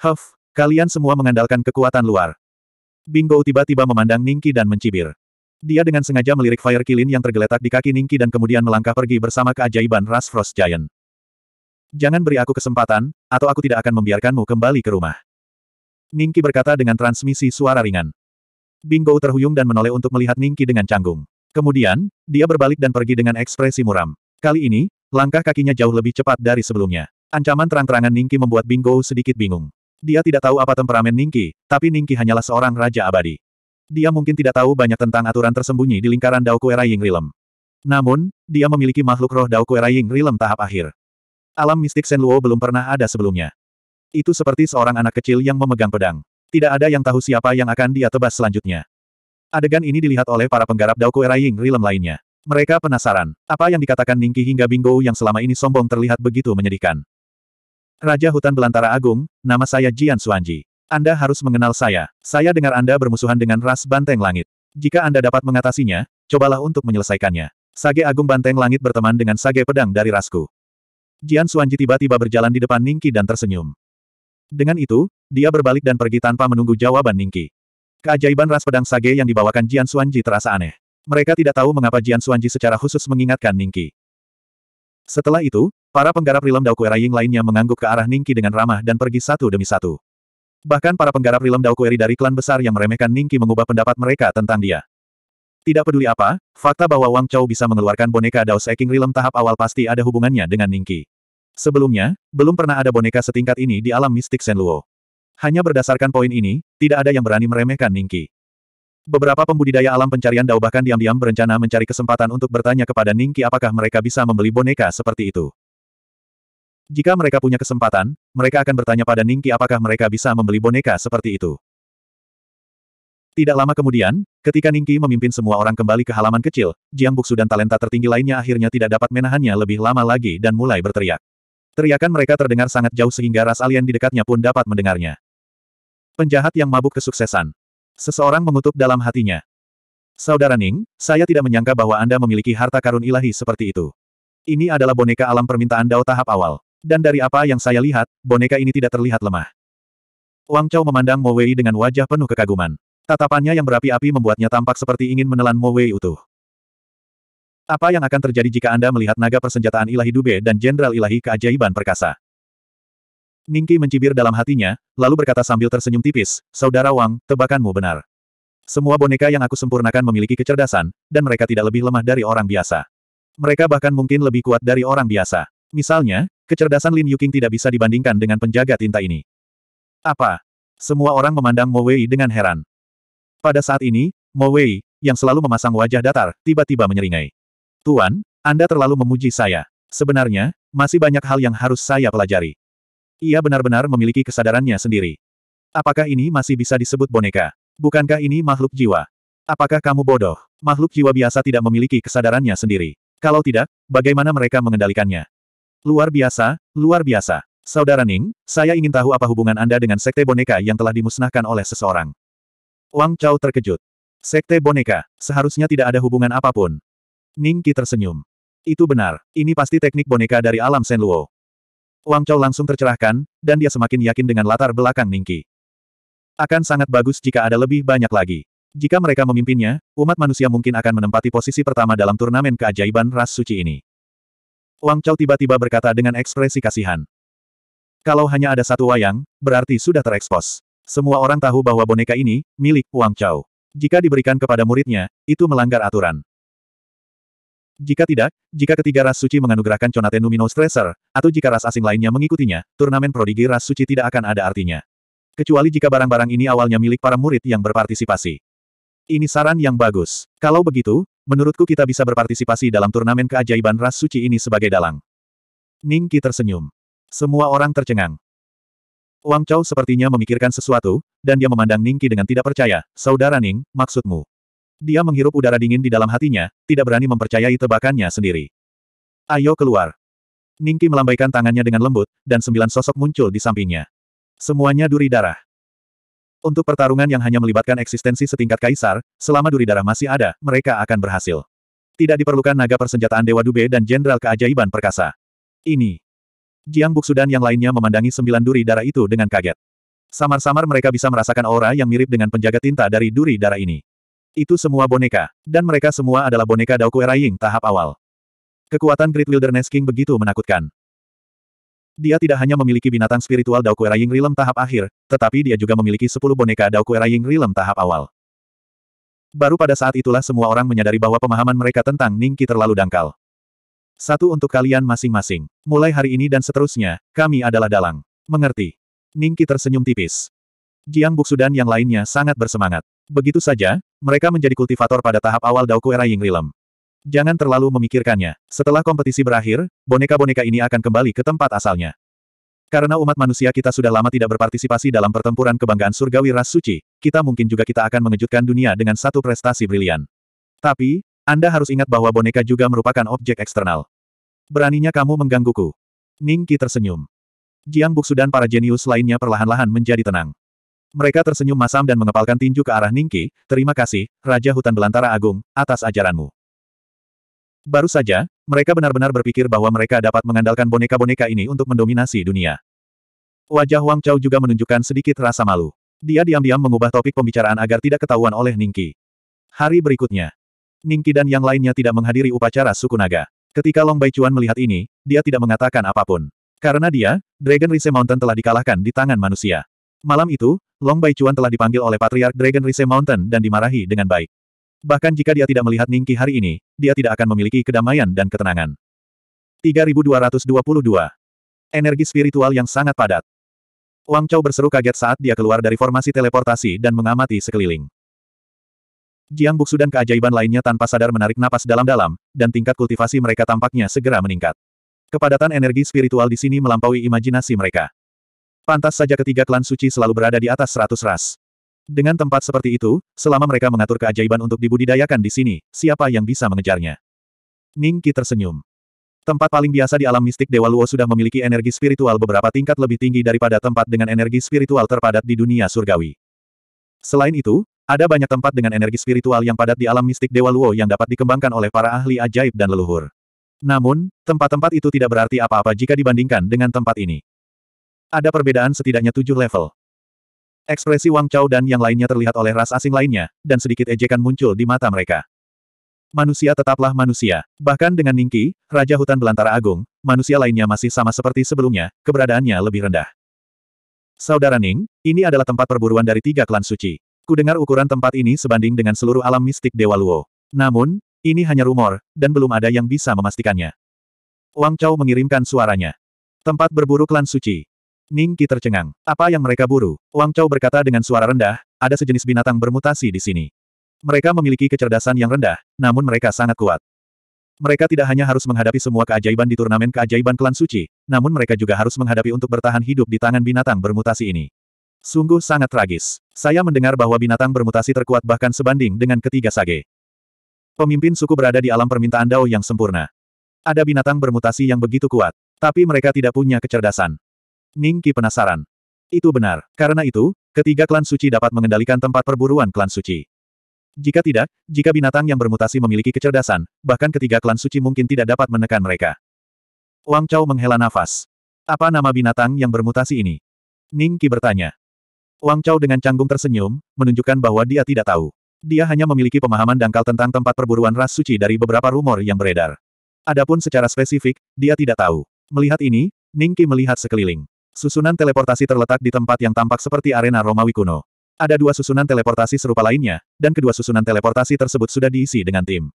Huff, kalian semua mengandalkan kekuatan luar. Bingo tiba-tiba memandang Ningki dan mencibir. Dia dengan sengaja melirik Fire Kilin yang tergeletak di kaki Ningki dan kemudian melangkah pergi bersama keajaiban Ras Frost Giant. Jangan beri aku kesempatan, atau aku tidak akan membiarkanmu kembali ke rumah. Ningki berkata dengan transmisi suara ringan. Bingo terhuyung dan menoleh untuk melihat Ningki dengan canggung. Kemudian, dia berbalik dan pergi dengan ekspresi muram. Kali ini, langkah kakinya jauh lebih cepat dari sebelumnya. Ancaman terang-terangan Ningki membuat Bingo sedikit bingung. Dia tidak tahu apa temperamen Ningki, tapi Ningki hanyalah seorang raja abadi. Dia mungkin tidak tahu banyak tentang aturan tersembunyi di lingkaran Dao Kuera Ying Rilem. Namun, dia memiliki makhluk roh Dao Kuera Ying Rilem tahap akhir. Alam mistik Luo belum pernah ada sebelumnya. Itu seperti seorang anak kecil yang memegang pedang. Tidak ada yang tahu siapa yang akan dia tebas selanjutnya. Adegan ini dilihat oleh para penggarap Dao Kuera Ying Rilem lainnya. Mereka penasaran, apa yang dikatakan Ningki hingga Bingo yang selama ini sombong terlihat begitu menyedihkan. Raja Hutan Belantara Agung, nama saya Jian Suanji. Anda harus mengenal saya. Saya dengar Anda bermusuhan dengan ras Banteng Langit. Jika Anda dapat mengatasinya, cobalah untuk menyelesaikannya. Sage Agung Banteng Langit berteman dengan Sage Pedang dari rasku. Jian Suanji tiba-tiba berjalan di depan Ningki dan tersenyum. Dengan itu, dia berbalik dan pergi tanpa menunggu jawaban Ningki. Keajaiban ras pedang Sage yang dibawakan Jian Suanji terasa aneh. Mereka tidak tahu mengapa Jian Suanji secara khusus mengingatkan Ningki. Setelah itu, Para penggarap rilem Dao Kue Ying lainnya mengangguk ke arah Ningki dengan ramah dan pergi satu demi satu. Bahkan para penggarap rilem Dao Kueri dari klan besar yang meremehkan Ningki mengubah pendapat mereka tentang dia. Tidak peduli apa, fakta bahwa Wang Chou bisa mengeluarkan boneka Dao Seking rilem tahap awal pasti ada hubungannya dengan Ningki. Sebelumnya, belum pernah ada boneka setingkat ini di alam mistik Senluo. Hanya berdasarkan poin ini, tidak ada yang berani meremehkan Ningki. Beberapa pembudidaya alam pencarian Dao bahkan diam-diam berencana mencari kesempatan untuk bertanya kepada Ningki apakah mereka bisa membeli boneka seperti itu. Jika mereka punya kesempatan, mereka akan bertanya pada Ningki apakah mereka bisa membeli boneka seperti itu. Tidak lama kemudian, ketika Ningki memimpin semua orang kembali ke halaman kecil, Jiang Buksu dan talenta tertinggi lainnya akhirnya tidak dapat menahannya lebih lama lagi dan mulai berteriak. Teriakan mereka terdengar sangat jauh sehingga ras alien di dekatnya pun dapat mendengarnya. Penjahat yang mabuk kesuksesan. Seseorang mengutuk dalam hatinya. Saudara Ning, saya tidak menyangka bahwa Anda memiliki harta karun ilahi seperti itu. Ini adalah boneka alam permintaan Dao tahap awal. Dan dari apa yang saya lihat, boneka ini tidak terlihat lemah. Wang Chao memandang Mo Wei dengan wajah penuh kekaguman. Tatapannya yang berapi-api membuatnya tampak seperti ingin menelan Mo Wei utuh. Apa yang akan terjadi jika Anda melihat naga persenjataan ilahi Dube dan jenderal ilahi keajaiban perkasa? Ningki mencibir dalam hatinya, lalu berkata sambil tersenyum tipis, Saudara Wang, tebakanmu benar. Semua boneka yang aku sempurnakan memiliki kecerdasan, dan mereka tidak lebih lemah dari orang biasa. Mereka bahkan mungkin lebih kuat dari orang biasa. Misalnya, kecerdasan Lin Yuking tidak bisa dibandingkan dengan penjaga tinta ini. Apa? Semua orang memandang Mo Wei dengan heran. Pada saat ini, Mo Wei, yang selalu memasang wajah datar, tiba-tiba menyeringai. Tuan, Anda terlalu memuji saya. Sebenarnya, masih banyak hal yang harus saya pelajari. Ia benar-benar memiliki kesadarannya sendiri. Apakah ini masih bisa disebut boneka? Bukankah ini makhluk jiwa? Apakah kamu bodoh? Makhluk jiwa biasa tidak memiliki kesadarannya sendiri. Kalau tidak, bagaimana mereka mengendalikannya? Luar biasa, luar biasa. Saudara Ning, saya ingin tahu apa hubungan Anda dengan sekte boneka yang telah dimusnahkan oleh seseorang. Wang Chao terkejut. Sekte boneka, seharusnya tidak ada hubungan apapun. Ning Qi tersenyum. Itu benar, ini pasti teknik boneka dari alam Shen Luo. Wang Chao langsung tercerahkan, dan dia semakin yakin dengan latar belakang Ning Qi. Akan sangat bagus jika ada lebih banyak lagi. Jika mereka memimpinnya, umat manusia mungkin akan menempati posisi pertama dalam turnamen keajaiban ras suci ini. Wang Chao tiba-tiba berkata dengan ekspresi kasihan. Kalau hanya ada satu wayang, berarti sudah terekspos. Semua orang tahu bahwa boneka ini, milik Wang Chao. Jika diberikan kepada muridnya, itu melanggar aturan. Jika tidak, jika ketiga ras suci menganugerahkan Conate Numino Stresser, atau jika ras asing lainnya mengikutinya, turnamen prodigi ras suci tidak akan ada artinya. Kecuali jika barang-barang ini awalnya milik para murid yang berpartisipasi. Ini saran yang bagus. Kalau begitu, Menurutku kita bisa berpartisipasi dalam turnamen keajaiban ras suci ini sebagai dalang. Ning Qi tersenyum. Semua orang tercengang. Wang Chao sepertinya memikirkan sesuatu, dan dia memandang Ning Qi dengan tidak percaya. Saudara Ning, maksudmu? Dia menghirup udara dingin di dalam hatinya, tidak berani mempercayai tebakannya sendiri. Ayo keluar. Ning Qi melambaikan tangannya dengan lembut, dan sembilan sosok muncul di sampingnya. Semuanya duri darah. Untuk pertarungan yang hanya melibatkan eksistensi setingkat kaisar, selama duri darah masih ada, mereka akan berhasil. Tidak diperlukan naga persenjataan Dewa Dube dan Jenderal Keajaiban Perkasa. Ini. Jiang Buksu dan yang lainnya memandangi sembilan duri darah itu dengan kaget. Samar-samar mereka bisa merasakan aura yang mirip dengan penjaga tinta dari duri darah ini. Itu semua boneka, dan mereka semua adalah boneka Daoku Eraying tahap awal. Kekuatan Great Wilderness King begitu menakutkan. Dia tidak hanya memiliki binatang spiritual Dao Kue Rilem tahap akhir, tetapi dia juga memiliki sepuluh boneka Dao Kue Rilem tahap awal. Baru pada saat itulah semua orang menyadari bahwa pemahaman mereka tentang Ningki terlalu dangkal. Satu untuk kalian masing-masing. Mulai hari ini dan seterusnya, kami adalah dalang. Mengerti? Ningki tersenyum tipis. Jiang Buksu dan yang lainnya sangat bersemangat. Begitu saja, mereka menjadi kultivator pada tahap awal Dao Kue Rilem. Jangan terlalu memikirkannya. Setelah kompetisi berakhir, boneka-boneka ini akan kembali ke tempat asalnya. Karena umat manusia kita sudah lama tidak berpartisipasi dalam pertempuran kebanggaan surgawi ras suci, kita mungkin juga kita akan mengejutkan dunia dengan satu prestasi brilian. Tapi, Anda harus ingat bahwa boneka juga merupakan objek eksternal. Beraninya kamu menggangguku. Ning tersenyum. Jiang Buksu dan para jenius lainnya perlahan-lahan menjadi tenang. Mereka tersenyum masam dan mengepalkan tinju ke arah Ning terima kasih, Raja Hutan Belantara Agung, atas ajaranmu. Baru saja, mereka benar-benar berpikir bahwa mereka dapat mengandalkan boneka-boneka ini untuk mendominasi dunia. Wajah Wang Chao juga menunjukkan sedikit rasa malu. Dia diam-diam mengubah topik pembicaraan agar tidak ketahuan oleh Ningki. Hari berikutnya, Ningki dan yang lainnya tidak menghadiri upacara suku naga. Ketika Long Chuan melihat ini, dia tidak mengatakan apapun. Karena dia, Dragon Rise Mountain telah dikalahkan di tangan manusia. Malam itu, Long Chuan telah dipanggil oleh Patriark Dragon Rise Mountain dan dimarahi dengan baik. Bahkan jika dia tidak melihat Ningki hari ini, dia tidak akan memiliki kedamaian dan ketenangan. 3222. Energi spiritual yang sangat padat. Wang Chao berseru kaget saat dia keluar dari formasi teleportasi dan mengamati sekeliling. Jiang Buksu dan keajaiban lainnya tanpa sadar menarik napas dalam-dalam, dan tingkat kultivasi mereka tampaknya segera meningkat. Kepadatan energi spiritual di sini melampaui imajinasi mereka. Pantas saja ketiga klan suci selalu berada di atas seratus ras. Dengan tempat seperti itu, selama mereka mengatur keajaiban untuk dibudidayakan di sini, siapa yang bisa mengejarnya? Ningki tersenyum. Tempat paling biasa di alam mistik Dewa Luo sudah memiliki energi spiritual beberapa tingkat lebih tinggi daripada tempat dengan energi spiritual terpadat di dunia surgawi. Selain itu, ada banyak tempat dengan energi spiritual yang padat di alam mistik Dewa Luo yang dapat dikembangkan oleh para ahli ajaib dan leluhur. Namun, tempat-tempat itu tidak berarti apa-apa jika dibandingkan dengan tempat ini. Ada perbedaan setidaknya tujuh level. Ekspresi Wang Chao dan yang lainnya terlihat oleh ras asing lainnya, dan sedikit ejekan muncul di mata mereka. Manusia tetaplah manusia. Bahkan dengan Ningki, Raja Hutan Belantara Agung, manusia lainnya masih sama seperti sebelumnya, keberadaannya lebih rendah. Saudara Ning, ini adalah tempat perburuan dari tiga klan suci. Kudengar ukuran tempat ini sebanding dengan seluruh alam mistik Dewa Luo. Namun, ini hanya rumor, dan belum ada yang bisa memastikannya. Wang Chao mengirimkan suaranya. Tempat berburu klan suci. Ning Qi tercengang. Apa yang mereka buru? Wang Chou berkata dengan suara rendah, ada sejenis binatang bermutasi di sini. Mereka memiliki kecerdasan yang rendah, namun mereka sangat kuat. Mereka tidak hanya harus menghadapi semua keajaiban di turnamen keajaiban klan suci, namun mereka juga harus menghadapi untuk bertahan hidup di tangan binatang bermutasi ini. Sungguh sangat tragis. Saya mendengar bahwa binatang bermutasi terkuat bahkan sebanding dengan ketiga sage. Pemimpin suku berada di alam permintaan Dao yang sempurna. Ada binatang bermutasi yang begitu kuat, tapi mereka tidak punya kecerdasan. Ningki penasaran. Itu benar. Karena itu, ketiga klan suci dapat mengendalikan tempat perburuan klan suci. Jika tidak, jika binatang yang bermutasi memiliki kecerdasan, bahkan ketiga klan suci mungkin tidak dapat menekan mereka. Wang Chao menghela nafas. Apa nama binatang yang bermutasi ini? Ning bertanya. Wang Chao dengan canggung tersenyum, menunjukkan bahwa dia tidak tahu. Dia hanya memiliki pemahaman dangkal tentang tempat perburuan ras suci dari beberapa rumor yang beredar. Adapun secara spesifik, dia tidak tahu. Melihat ini, Ningki melihat sekeliling. Susunan teleportasi terletak di tempat yang tampak seperti arena Romawi kuno. Ada dua susunan teleportasi serupa lainnya, dan kedua susunan teleportasi tersebut sudah diisi dengan tim.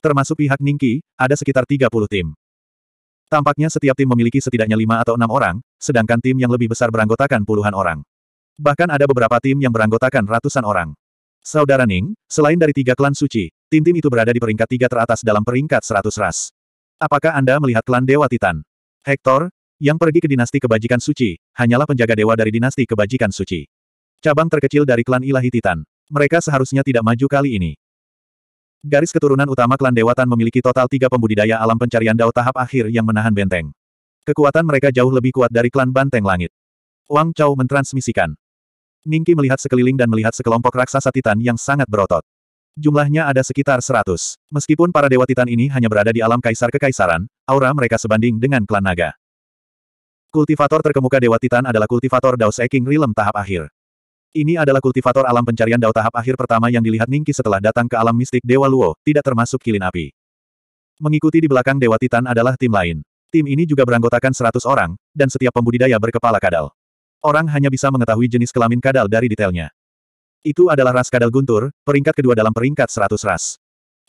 Termasuk pihak Ningki, ada sekitar 30 tim. Tampaknya setiap tim memiliki setidaknya lima atau enam orang, sedangkan tim yang lebih besar beranggotakan puluhan orang. Bahkan ada beberapa tim yang beranggotakan ratusan orang. Saudara Ning, selain dari tiga klan suci, tim-tim itu berada di peringkat tiga teratas dalam peringkat seratus ras. Apakah Anda melihat klan Dewa Titan? Hector, yang pergi ke dinasti kebajikan suci, hanyalah penjaga dewa dari dinasti kebajikan suci. Cabang terkecil dari klan ilahi Titan. Mereka seharusnya tidak maju kali ini. Garis keturunan utama klan Dewatan memiliki total tiga pembudidaya alam pencarian dao tahap akhir yang menahan benteng. Kekuatan mereka jauh lebih kuat dari klan Banteng Langit. Wang Chao mentransmisikan. Ningki melihat sekeliling dan melihat sekelompok raksasa Titan yang sangat berotot. Jumlahnya ada sekitar seratus. Meskipun para dewa Titan ini hanya berada di alam kaisar kekaisaran, aura mereka sebanding dengan klan naga. Kultivator terkemuka Dewa Titan adalah kultivator Dao Seeking Rilem tahap akhir. Ini adalah kultivator alam pencarian Dao tahap akhir pertama yang dilihat Ningki setelah datang ke alam mistik Dewa Luo, tidak termasuk kilin api. Mengikuti di belakang Dewa Titan adalah tim lain. Tim ini juga beranggotakan 100 orang, dan setiap pembudidaya berkepala kadal. Orang hanya bisa mengetahui jenis kelamin kadal dari detailnya. Itu adalah ras kadal guntur, peringkat kedua dalam peringkat 100 ras.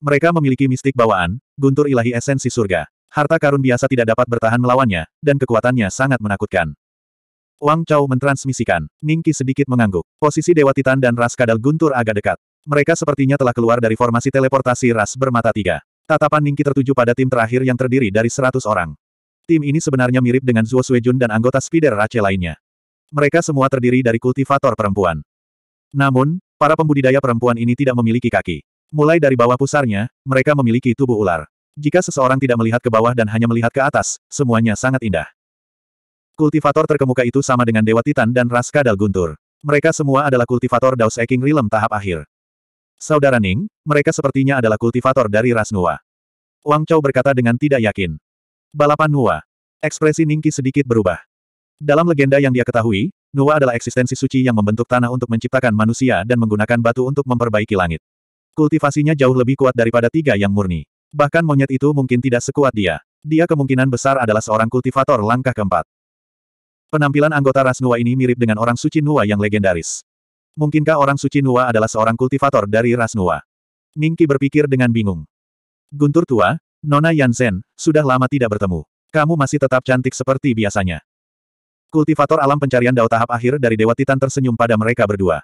Mereka memiliki mistik bawaan, guntur ilahi esensi surga. Harta karun biasa tidak dapat bertahan melawannya, dan kekuatannya sangat menakutkan. Wang Chao mentransmisikan. Ningki sedikit mengangguk. Posisi Dewa Titan dan Ras Kadal Guntur agak dekat. Mereka sepertinya telah keluar dari formasi teleportasi ras bermata tiga. Tatapan Ningki tertuju pada tim terakhir yang terdiri dari seratus orang. Tim ini sebenarnya mirip dengan Zuo Suejun dan anggota Spider Race lainnya. Mereka semua terdiri dari kultivator perempuan. Namun, para pembudidaya perempuan ini tidak memiliki kaki. Mulai dari bawah pusarnya, mereka memiliki tubuh ular. Jika seseorang tidak melihat ke bawah dan hanya melihat ke atas, semuanya sangat indah. Kultivator terkemuka itu sama dengan Dewa Titan dan Ras Kadal Guntur. Mereka semua adalah kultivator Daus Eking Rilem tahap akhir. Saudara Ning, mereka sepertinya adalah kultivator dari Ras Nua. Wang Chou berkata dengan tidak yakin. Balapan Nua. Ekspresi Ningki sedikit berubah. Dalam legenda yang dia ketahui, Nua adalah eksistensi suci yang membentuk tanah untuk menciptakan manusia dan menggunakan batu untuk memperbaiki langit. Kultivasinya jauh lebih kuat daripada tiga yang murni. Bahkan monyet itu mungkin tidak sekuat dia. Dia kemungkinan besar adalah seorang kultivator langkah keempat. Penampilan anggota ras Nua ini mirip dengan orang suci Nua yang legendaris. Mungkinkah orang suci Nua adalah seorang kultivator dari ras Nua? Ningki berpikir dengan bingung. Guntur tua, Nona Yansen, sudah lama tidak bertemu. Kamu masih tetap cantik seperti biasanya. Kultivator alam pencarian Dao tahap akhir dari Dewa Titan tersenyum pada mereka berdua.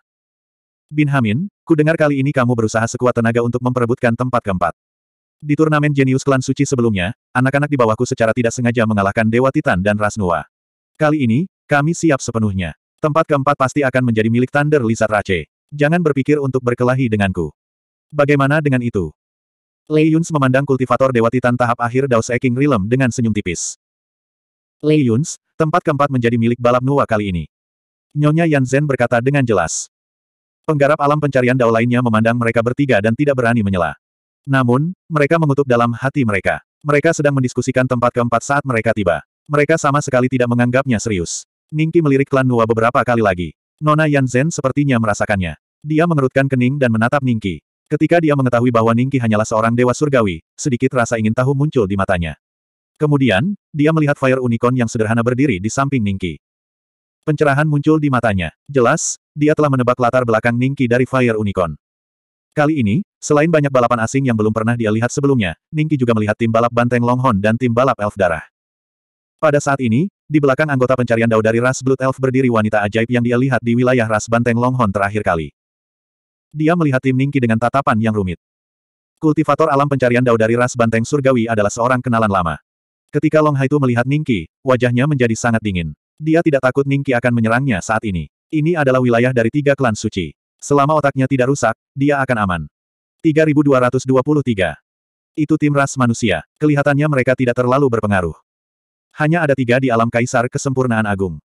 Bin Hamin, ku dengar kali ini kamu berusaha sekuat tenaga untuk memperebutkan tempat keempat. Di turnamen jenius klan suci sebelumnya, anak-anak di bawahku secara tidak sengaja mengalahkan Dewa Titan dan Ras Rasnua. Kali ini, kami siap sepenuhnya. Tempat keempat pasti akan menjadi milik Thunder Lizard Rache. Jangan berpikir untuk berkelahi denganku. Bagaimana dengan itu? Lei Yuns memandang kultivator Dewa Titan tahap akhir Daos Eking Realm dengan senyum tipis. Lei Yuns, tempat keempat menjadi milik balap Nua kali ini. Nyonya Yan Zhen berkata dengan jelas. Penggarap alam pencarian Dao lainnya memandang mereka bertiga dan tidak berani menyela. Namun, mereka mengutuk dalam hati mereka. Mereka sedang mendiskusikan tempat keempat saat mereka tiba. Mereka sama sekali tidak menganggapnya serius. Ningki melirik klan Nua beberapa kali lagi. Nona Yan Zhen sepertinya merasakannya. Dia mengerutkan kening dan menatap Ningki. Ketika dia mengetahui bahwa Ningki hanyalah seorang dewa surgawi, sedikit rasa ingin tahu muncul di matanya. Kemudian, dia melihat Fire Unicorn yang sederhana berdiri di samping Ningki. Pencerahan muncul di matanya. Jelas, dia telah menebak latar belakang Ningki dari Fire Unicorn. Kali ini, selain banyak balapan asing yang belum pernah dia lihat sebelumnya, Ningki juga melihat tim balap banteng Longhorn dan tim balap elf darah. Pada saat ini, di belakang anggota pencarian dao dari ras Blood Elf berdiri wanita ajaib yang dia lihat di wilayah ras banteng Longhorn terakhir kali. Dia melihat tim Ningki dengan tatapan yang rumit. Kultivator alam pencarian dao dari ras banteng surgawi adalah seorang kenalan lama. Ketika Long itu melihat Ningki, wajahnya menjadi sangat dingin. Dia tidak takut Ningki akan menyerangnya saat ini. Ini adalah wilayah dari tiga klan suci. Selama otaknya tidak rusak, dia akan aman. 3223. Itu tim ras manusia. Kelihatannya mereka tidak terlalu berpengaruh. Hanya ada tiga di alam kaisar kesempurnaan agung.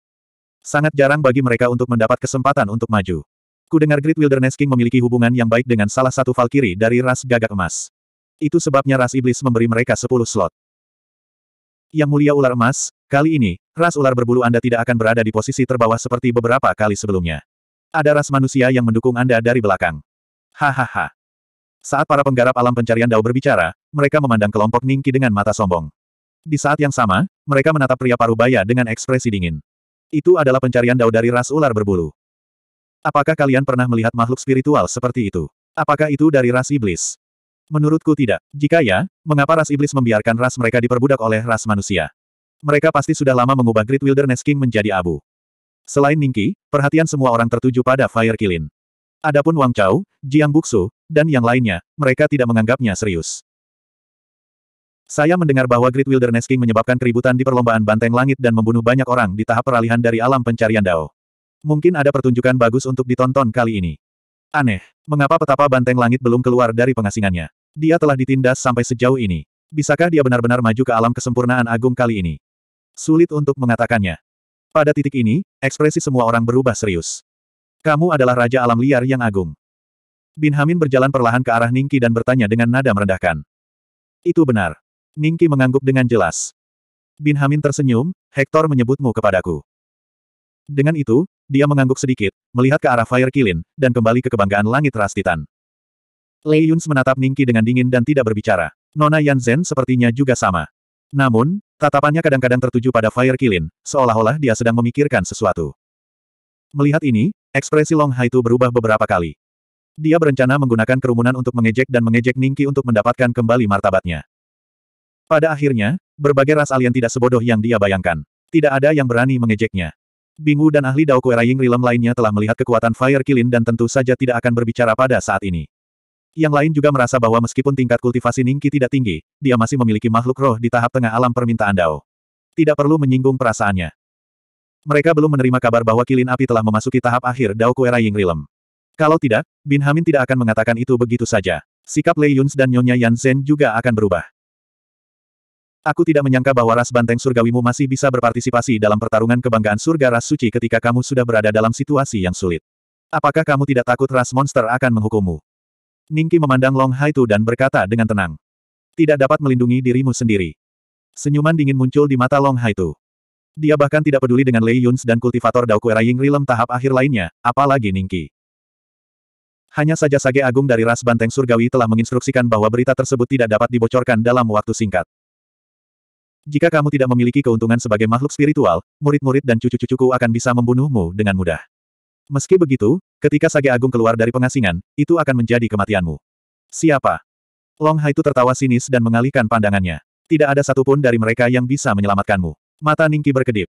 Sangat jarang bagi mereka untuk mendapat kesempatan untuk maju. Kudengar Great Wilderness King memiliki hubungan yang baik dengan salah satu Valkyrie dari ras gagak emas. Itu sebabnya ras iblis memberi mereka 10 slot. Yang mulia ular emas, kali ini, ras ular berbulu Anda tidak akan berada di posisi terbawah seperti beberapa kali sebelumnya. Ada ras manusia yang mendukung Anda dari belakang. Hahaha. Saat para penggarap alam pencarian Dao berbicara, mereka memandang kelompok Ningki dengan mata sombong. Di saat yang sama, mereka menatap pria parubaya dengan ekspresi dingin. Itu adalah pencarian Dao dari ras ular berbulu. Apakah kalian pernah melihat makhluk spiritual seperti itu? Apakah itu dari ras iblis? Menurutku tidak. Jika ya, mengapa ras iblis membiarkan ras mereka diperbudak oleh ras manusia? Mereka pasti sudah lama mengubah Great Wilderness King menjadi abu. Selain Ningqi, perhatian semua orang tertuju pada Fire Kilin. Adapun Wang Chao, Jiang Buxu, dan yang lainnya, mereka tidak menganggapnya serius. Saya mendengar bahwa Great Wilderness King menyebabkan keributan di perlombaan banteng langit dan membunuh banyak orang di tahap peralihan dari alam pencarian Dao. Mungkin ada pertunjukan bagus untuk ditonton kali ini. Aneh, mengapa petapa banteng langit belum keluar dari pengasingannya? Dia telah ditindas sampai sejauh ini. Bisakah dia benar-benar maju ke alam kesempurnaan agung kali ini? Sulit untuk mengatakannya. Pada titik ini, ekspresi semua orang berubah serius. Kamu adalah Raja Alam Liar yang agung. Bin Hamin berjalan perlahan ke arah Ningki dan bertanya dengan nada merendahkan. Itu benar. Ningki mengangguk dengan jelas. Bin Hamin tersenyum, Hector menyebutmu kepadaku. Dengan itu, dia mengangguk sedikit, melihat ke arah Fire Kilin, dan kembali ke kebanggaan langit Rastitan. Lei Yuns menatap Ningki dengan dingin dan tidak berbicara. Nona Yan Zen sepertinya juga sama. Namun, tatapannya kadang-kadang tertuju pada Fire Kilin, seolah-olah dia sedang memikirkan sesuatu. Melihat ini, ekspresi Long Hai itu berubah beberapa kali. Dia berencana menggunakan kerumunan untuk mengejek dan mengejek Ningki untuk mendapatkan kembali martabatnya. Pada akhirnya, berbagai ras alien tidak sebodoh yang dia bayangkan. Tidak ada yang berani mengejeknya. Bingu dan ahli Dao Ying Rilem lainnya telah melihat kekuatan Fire Kilin dan tentu saja tidak akan berbicara pada saat ini. Yang lain juga merasa bahwa meskipun tingkat kultivasi Ningki tidak tinggi, dia masih memiliki makhluk roh di tahap tengah alam permintaan Dao. Tidak perlu menyinggung perasaannya. Mereka belum menerima kabar bahwa kilin api telah memasuki tahap akhir Dao Kuera Ying Rilem. Kalau tidak, Bin Hamin tidak akan mengatakan itu begitu saja. Sikap Lei Yuns dan Nyonya Yan Zhen juga akan berubah. Aku tidak menyangka bahwa ras banteng surgawimu masih bisa berpartisipasi dalam pertarungan kebanggaan surga ras suci ketika kamu sudah berada dalam situasi yang sulit. Apakah kamu tidak takut ras monster akan menghukummu? Ningki memandang Long Haitu dan berkata dengan tenang. Tidak dapat melindungi dirimu sendiri. Senyuman dingin muncul di mata Long Haitu. Dia bahkan tidak peduli dengan Lei Yuns dan kultivator Dao Kuera rilem tahap akhir lainnya, apalagi Ningki. Hanya saja Sage Agung dari ras Banteng Surgawi telah menginstruksikan bahwa berita tersebut tidak dapat dibocorkan dalam waktu singkat. Jika kamu tidak memiliki keuntungan sebagai makhluk spiritual, murid-murid dan cucu-cucuku akan bisa membunuhmu dengan mudah. Meski begitu, ketika Sage Agung keluar dari pengasingan, itu akan menjadi kematianmu. Siapa? Long Hai itu tertawa sinis dan mengalihkan pandangannya. Tidak ada satupun dari mereka yang bisa menyelamatkanmu. Mata Ningki berkedip.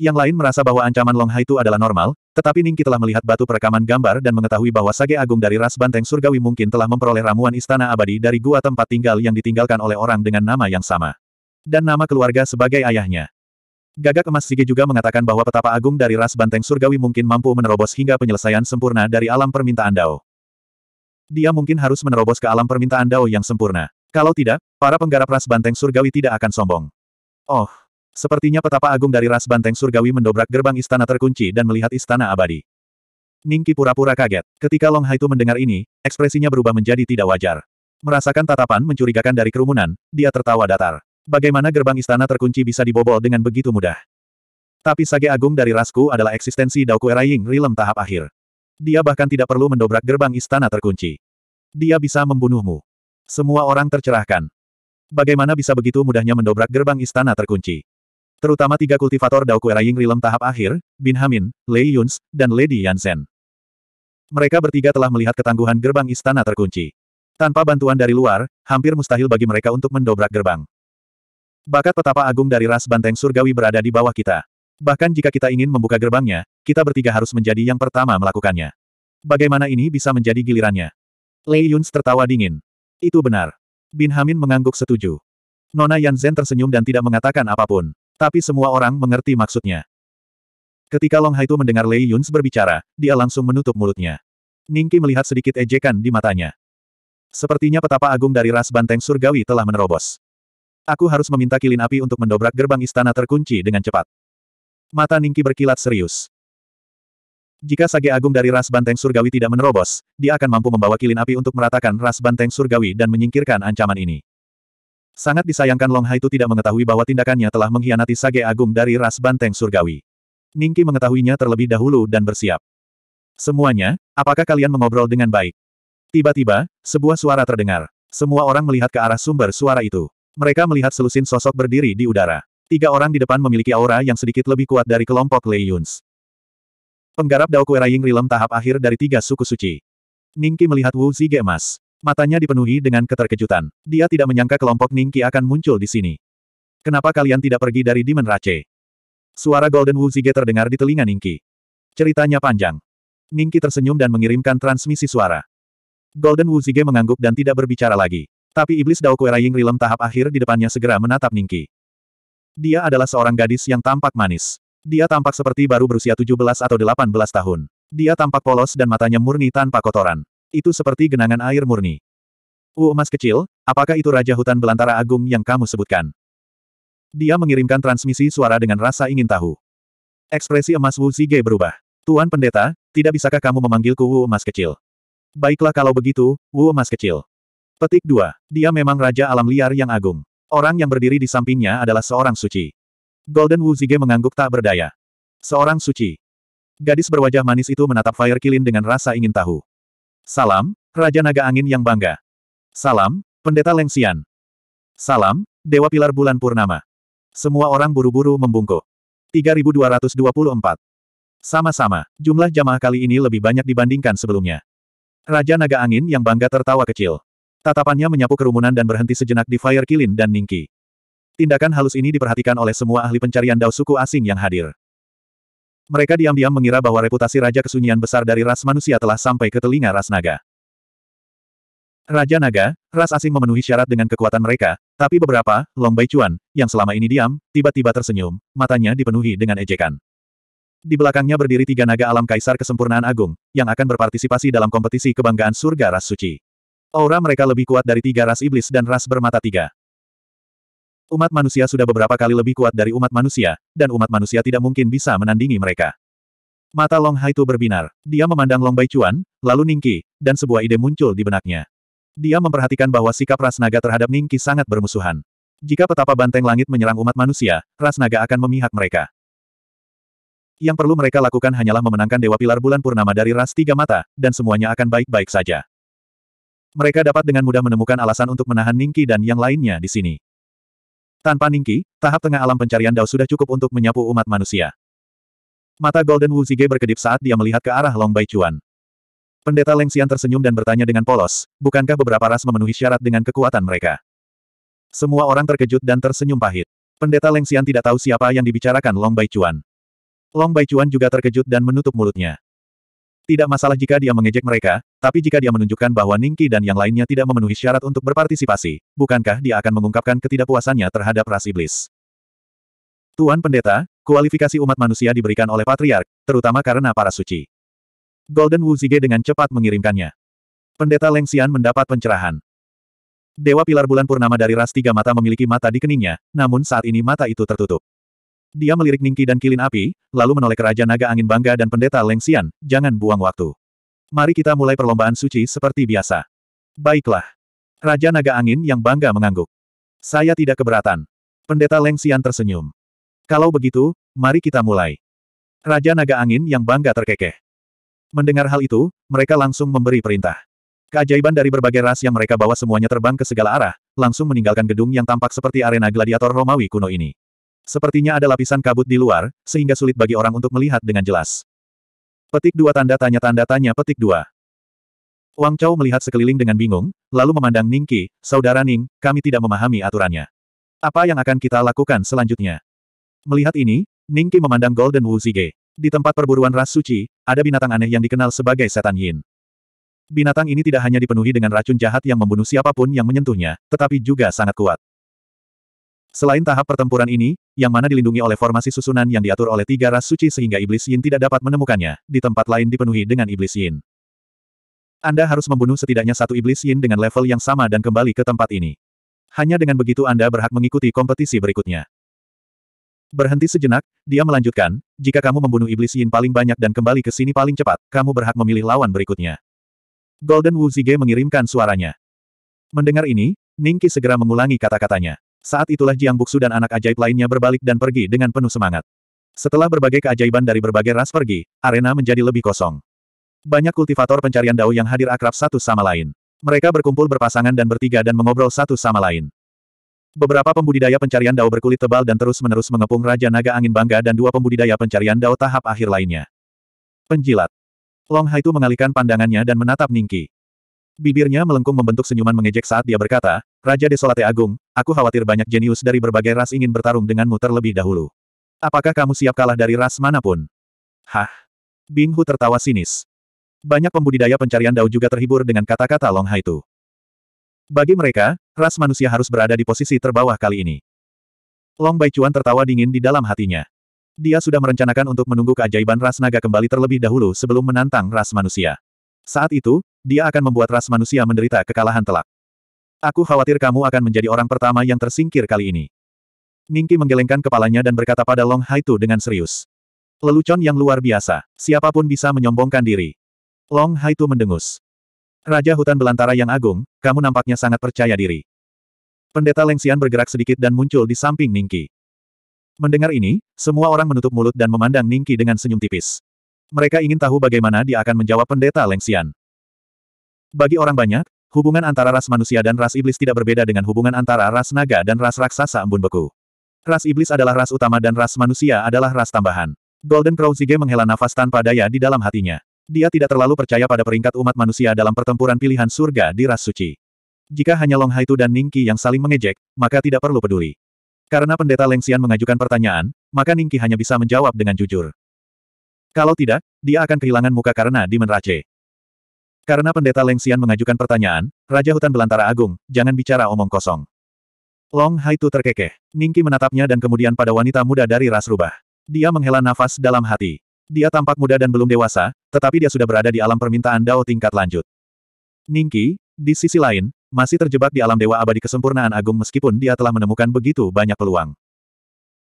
Yang lain merasa bahwa ancaman Long Hai itu adalah normal, tetapi Ningki telah melihat batu perekaman gambar dan mengetahui bahwa Sage Agung dari ras Banteng Surgawi mungkin telah memperoleh ramuan istana abadi dari gua tempat tinggal yang ditinggalkan oleh orang dengan nama yang sama. Dan nama keluarga sebagai ayahnya. Gagak emas Sige juga mengatakan bahwa petapa agung dari ras banteng surgawi mungkin mampu menerobos hingga penyelesaian sempurna dari alam permintaan Dao. Dia mungkin harus menerobos ke alam permintaan Dao yang sempurna. Kalau tidak, para penggarap ras banteng surgawi tidak akan sombong. Oh, sepertinya petapa agung dari ras banteng surgawi mendobrak gerbang istana terkunci dan melihat istana abadi. Ningki pura-pura kaget. Ketika Long Hai itu mendengar ini, ekspresinya berubah menjadi tidak wajar. Merasakan tatapan mencurigakan dari kerumunan, dia tertawa datar. Bagaimana gerbang istana terkunci bisa dibobol dengan begitu mudah? Tapi sage agung dari Rasku adalah eksistensi Dao Era Ying Rilem tahap akhir. Dia bahkan tidak perlu mendobrak gerbang istana terkunci. Dia bisa membunuhmu. Semua orang tercerahkan. Bagaimana bisa begitu mudahnya mendobrak gerbang istana terkunci? Terutama tiga kultivator Dao Era Ying Rilem tahap akhir, Bin Hamin, Lei Yuns, dan Lady Yansen. Mereka bertiga telah melihat ketangguhan gerbang istana terkunci. Tanpa bantuan dari luar, hampir mustahil bagi mereka untuk mendobrak gerbang. Bakat petapa agung dari ras banteng surgawi berada di bawah kita. Bahkan jika kita ingin membuka gerbangnya, kita bertiga harus menjadi yang pertama melakukannya. Bagaimana ini bisa menjadi gilirannya? Lei Yuns tertawa dingin. Itu benar. Bin Hamin mengangguk setuju. Nona Yan Zhen tersenyum dan tidak mengatakan apapun. Tapi semua orang mengerti maksudnya. Ketika Long Hai itu mendengar Lei Yuns berbicara, dia langsung menutup mulutnya. Ningki melihat sedikit ejekan di matanya. Sepertinya petapa agung dari ras banteng surgawi telah menerobos. Aku harus meminta kilin api untuk mendobrak gerbang istana terkunci dengan cepat. Mata Ningki berkilat serius. Jika sage agung dari ras banteng surgawi tidak menerobos, dia akan mampu membawa kilin api untuk meratakan ras banteng surgawi dan menyingkirkan ancaman ini. Sangat disayangkan Long itu tidak mengetahui bahwa tindakannya telah mengkhianati sage agung dari ras banteng surgawi. Ningki mengetahuinya terlebih dahulu dan bersiap. Semuanya, apakah kalian mengobrol dengan baik? Tiba-tiba, sebuah suara terdengar. Semua orang melihat ke arah sumber suara itu. Mereka melihat selusin sosok berdiri di udara. Tiga orang di depan memiliki aura yang sedikit lebih kuat dari kelompok Lei Yuns. Penggarap Dao Kue Raying Rilem tahap akhir dari tiga suku suci. Ningki melihat Wu Zige emas. Matanya dipenuhi dengan keterkejutan. Dia tidak menyangka kelompok Ningki akan muncul di sini. Kenapa kalian tidak pergi dari Demon Rache? Suara Golden Wu Zige terdengar di telinga Ningki. Ceritanya panjang. Ningki tersenyum dan mengirimkan transmisi suara. Golden Wu Zige mengangguk dan tidak berbicara lagi. Tapi iblis Dao Kueraying rilem tahap akhir di depannya segera menatap Ningki. Dia adalah seorang gadis yang tampak manis. Dia tampak seperti baru berusia 17 atau 18 tahun. Dia tampak polos dan matanya murni tanpa kotoran. Itu seperti genangan air murni. Wu emas kecil, apakah itu Raja Hutan Belantara Agung yang kamu sebutkan? Dia mengirimkan transmisi suara dengan rasa ingin tahu. Ekspresi emas Wu Zige berubah. Tuan Pendeta, tidak bisakah kamu memanggilku Wu emas kecil? Baiklah kalau begitu, Wu emas kecil. Petik 2. Dia memang Raja Alam Liar yang agung. Orang yang berdiri di sampingnya adalah seorang suci. Golden Wu Zige mengangguk tak berdaya. Seorang suci. Gadis berwajah manis itu menatap Fire Kilin dengan rasa ingin tahu. Salam, Raja Naga Angin yang bangga. Salam, Pendeta Lengsian. Salam, Dewa Pilar Bulan Purnama. Semua orang buru-buru membungkuk. 3224. Sama-sama, jumlah jamaah kali ini lebih banyak dibandingkan sebelumnya. Raja Naga Angin yang bangga tertawa kecil. Tatapannya menyapu kerumunan dan berhenti sejenak di Fire Kilin dan Ningki. Tindakan halus ini diperhatikan oleh semua ahli pencarian dao suku asing yang hadir. Mereka diam-diam mengira bahwa reputasi Raja Kesunyian besar dari ras manusia telah sampai ke telinga ras naga. Raja Naga, ras asing memenuhi syarat dengan kekuatan mereka, tapi beberapa, Long Bai Chuan, yang selama ini diam, tiba-tiba tersenyum, matanya dipenuhi dengan ejekan. Di belakangnya berdiri tiga naga alam kaisar kesempurnaan agung, yang akan berpartisipasi dalam kompetisi kebanggaan surga ras suci. Aura mereka lebih kuat dari tiga ras iblis dan ras bermata tiga. Umat manusia sudah beberapa kali lebih kuat dari umat manusia, dan umat manusia tidak mungkin bisa menandingi mereka. Mata Long Hai berbinar. Dia memandang Long Bai Chuan, lalu Ningqi, dan sebuah ide muncul di benaknya. Dia memperhatikan bahwa sikap ras naga terhadap Ningqi sangat bermusuhan. Jika petapa banteng langit menyerang umat manusia, ras naga akan memihak mereka. Yang perlu mereka lakukan hanyalah memenangkan Dewa Pilar Bulan Purnama dari ras tiga mata, dan semuanya akan baik-baik saja. Mereka dapat dengan mudah menemukan alasan untuk menahan Ningki dan yang lainnya di sini. Tanpa Ningki, tahap tengah alam pencarian Dao sudah cukup untuk menyapu umat manusia. Mata Golden Wu Zige berkedip saat dia melihat ke arah Long Bai Chuan. Pendeta Leng Xian tersenyum dan bertanya dengan polos, bukankah beberapa ras memenuhi syarat dengan kekuatan mereka? Semua orang terkejut dan tersenyum pahit. Pendeta Leng Xian tidak tahu siapa yang dibicarakan Long Bai Chuan. Long Bai Chuan juga terkejut dan menutup mulutnya. Tidak masalah jika dia mengejek mereka, tapi jika dia menunjukkan bahwa Ningki dan yang lainnya tidak memenuhi syarat untuk berpartisipasi, bukankah dia akan mengungkapkan ketidakpuasannya terhadap ras iblis? Tuan Pendeta, kualifikasi umat manusia diberikan oleh Patriark, terutama karena para suci. Golden Wu Zige dengan cepat mengirimkannya. Pendeta Leng Xian mendapat pencerahan. Dewa Pilar Bulan Purnama dari ras tiga mata memiliki mata di keningnya, namun saat ini mata itu tertutup. Dia melirik Ningki dan Kilin Api, lalu menoleh ke Raja Naga Angin Bangga dan Pendeta Leng Lengsian, jangan buang waktu. Mari kita mulai perlombaan suci seperti biasa. Baiklah. Raja Naga Angin yang bangga mengangguk. Saya tidak keberatan. Pendeta Leng Lengsian tersenyum. Kalau begitu, mari kita mulai. Raja Naga Angin yang bangga terkekeh. Mendengar hal itu, mereka langsung memberi perintah. Keajaiban dari berbagai ras yang mereka bawa semuanya terbang ke segala arah, langsung meninggalkan gedung yang tampak seperti arena gladiator Romawi kuno ini. Sepertinya ada lapisan kabut di luar, sehingga sulit bagi orang untuk melihat dengan jelas. Petik dua tanda tanya tanda tanya petik dua. Wang Chao melihat sekeliling dengan bingung, lalu memandang Ning Qi, Saudara Ning, kami tidak memahami aturannya. Apa yang akan kita lakukan selanjutnya? Melihat ini, Ning Qi memandang Golden Wu Zige. Di tempat perburuan ras suci, ada binatang aneh yang dikenal sebagai setan Yin. Binatang ini tidak hanya dipenuhi dengan racun jahat yang membunuh siapapun yang menyentuhnya, tetapi juga sangat kuat. Selain tahap pertempuran ini, yang mana dilindungi oleh formasi susunan yang diatur oleh tiga ras suci sehingga iblis Yin tidak dapat menemukannya, di tempat lain dipenuhi dengan iblis Yin. Anda harus membunuh setidaknya satu iblis Yin dengan level yang sama dan kembali ke tempat ini. Hanya dengan begitu Anda berhak mengikuti kompetisi berikutnya. Berhenti sejenak, dia melanjutkan, jika kamu membunuh iblis Yin paling banyak dan kembali ke sini paling cepat, kamu berhak memilih lawan berikutnya. Golden Wu Zige mengirimkan suaranya. Mendengar ini, Ningki segera mengulangi kata-katanya. Saat itulah Jiang Buksu dan anak ajaib lainnya berbalik dan pergi dengan penuh semangat. Setelah berbagai keajaiban dari berbagai ras pergi, arena menjadi lebih kosong. Banyak kultivator pencarian dao yang hadir akrab satu sama lain. Mereka berkumpul berpasangan dan bertiga dan mengobrol satu sama lain. Beberapa pembudidaya pencarian dao berkulit tebal dan terus-menerus mengepung Raja Naga Angin Bangga dan dua pembudidaya pencarian dao tahap akhir lainnya. Penjilat. Long Haitu mengalihkan pandangannya dan menatap Ningki. Bibirnya melengkung membentuk senyuman mengejek saat dia berkata, Raja Desolate Agung, aku khawatir banyak jenius dari berbagai ras ingin bertarung denganmu terlebih dahulu. Apakah kamu siap kalah dari ras manapun? Hah? Bing Hu tertawa sinis. Banyak pembudidaya pencarian dao juga terhibur dengan kata-kata Long Hai itu. Bagi mereka, ras manusia harus berada di posisi terbawah kali ini. Long Bai Chuan tertawa dingin di dalam hatinya. Dia sudah merencanakan untuk menunggu keajaiban ras naga kembali terlebih dahulu sebelum menantang ras manusia. Saat itu, dia akan membuat ras manusia menderita kekalahan telak. Aku khawatir kamu akan menjadi orang pertama yang tersingkir kali ini. Ningki menggelengkan kepalanya dan berkata pada Long Haitu dengan serius. Lelucon yang luar biasa, siapapun bisa menyombongkan diri. Long Haitu mendengus. Raja hutan belantara yang agung, kamu nampaknya sangat percaya diri. Pendeta Lengsian bergerak sedikit dan muncul di samping Ningki. Mendengar ini, semua orang menutup mulut dan memandang Ningki dengan senyum tipis. Mereka ingin tahu bagaimana dia akan menjawab pendeta Lengsian. Bagi orang banyak, hubungan antara ras manusia dan ras iblis tidak berbeda dengan hubungan antara ras naga dan ras raksasa embun beku. Ras iblis adalah ras utama dan ras manusia adalah ras tambahan. Golden Crow Zige menghela nafas tanpa daya di dalam hatinya. Dia tidak terlalu percaya pada peringkat umat manusia dalam pertempuran pilihan surga di ras suci. Jika hanya Long Haitu dan Ningki yang saling mengejek, maka tidak perlu peduli. Karena pendeta Lengsian mengajukan pertanyaan, maka Ningki hanya bisa menjawab dengan jujur. Kalau tidak, dia akan kehilangan muka karena dimenrace. Karena pendeta Lengsian mengajukan pertanyaan, Raja Hutan Belantara Agung, jangan bicara omong kosong. Long hai Haitu terkekeh. Ningki menatapnya dan kemudian pada wanita muda dari ras rubah. Dia menghela nafas dalam hati. Dia tampak muda dan belum dewasa, tetapi dia sudah berada di alam permintaan Dao tingkat lanjut. Ningki, di sisi lain, masih terjebak di alam dewa abadi kesempurnaan agung meskipun dia telah menemukan begitu banyak peluang.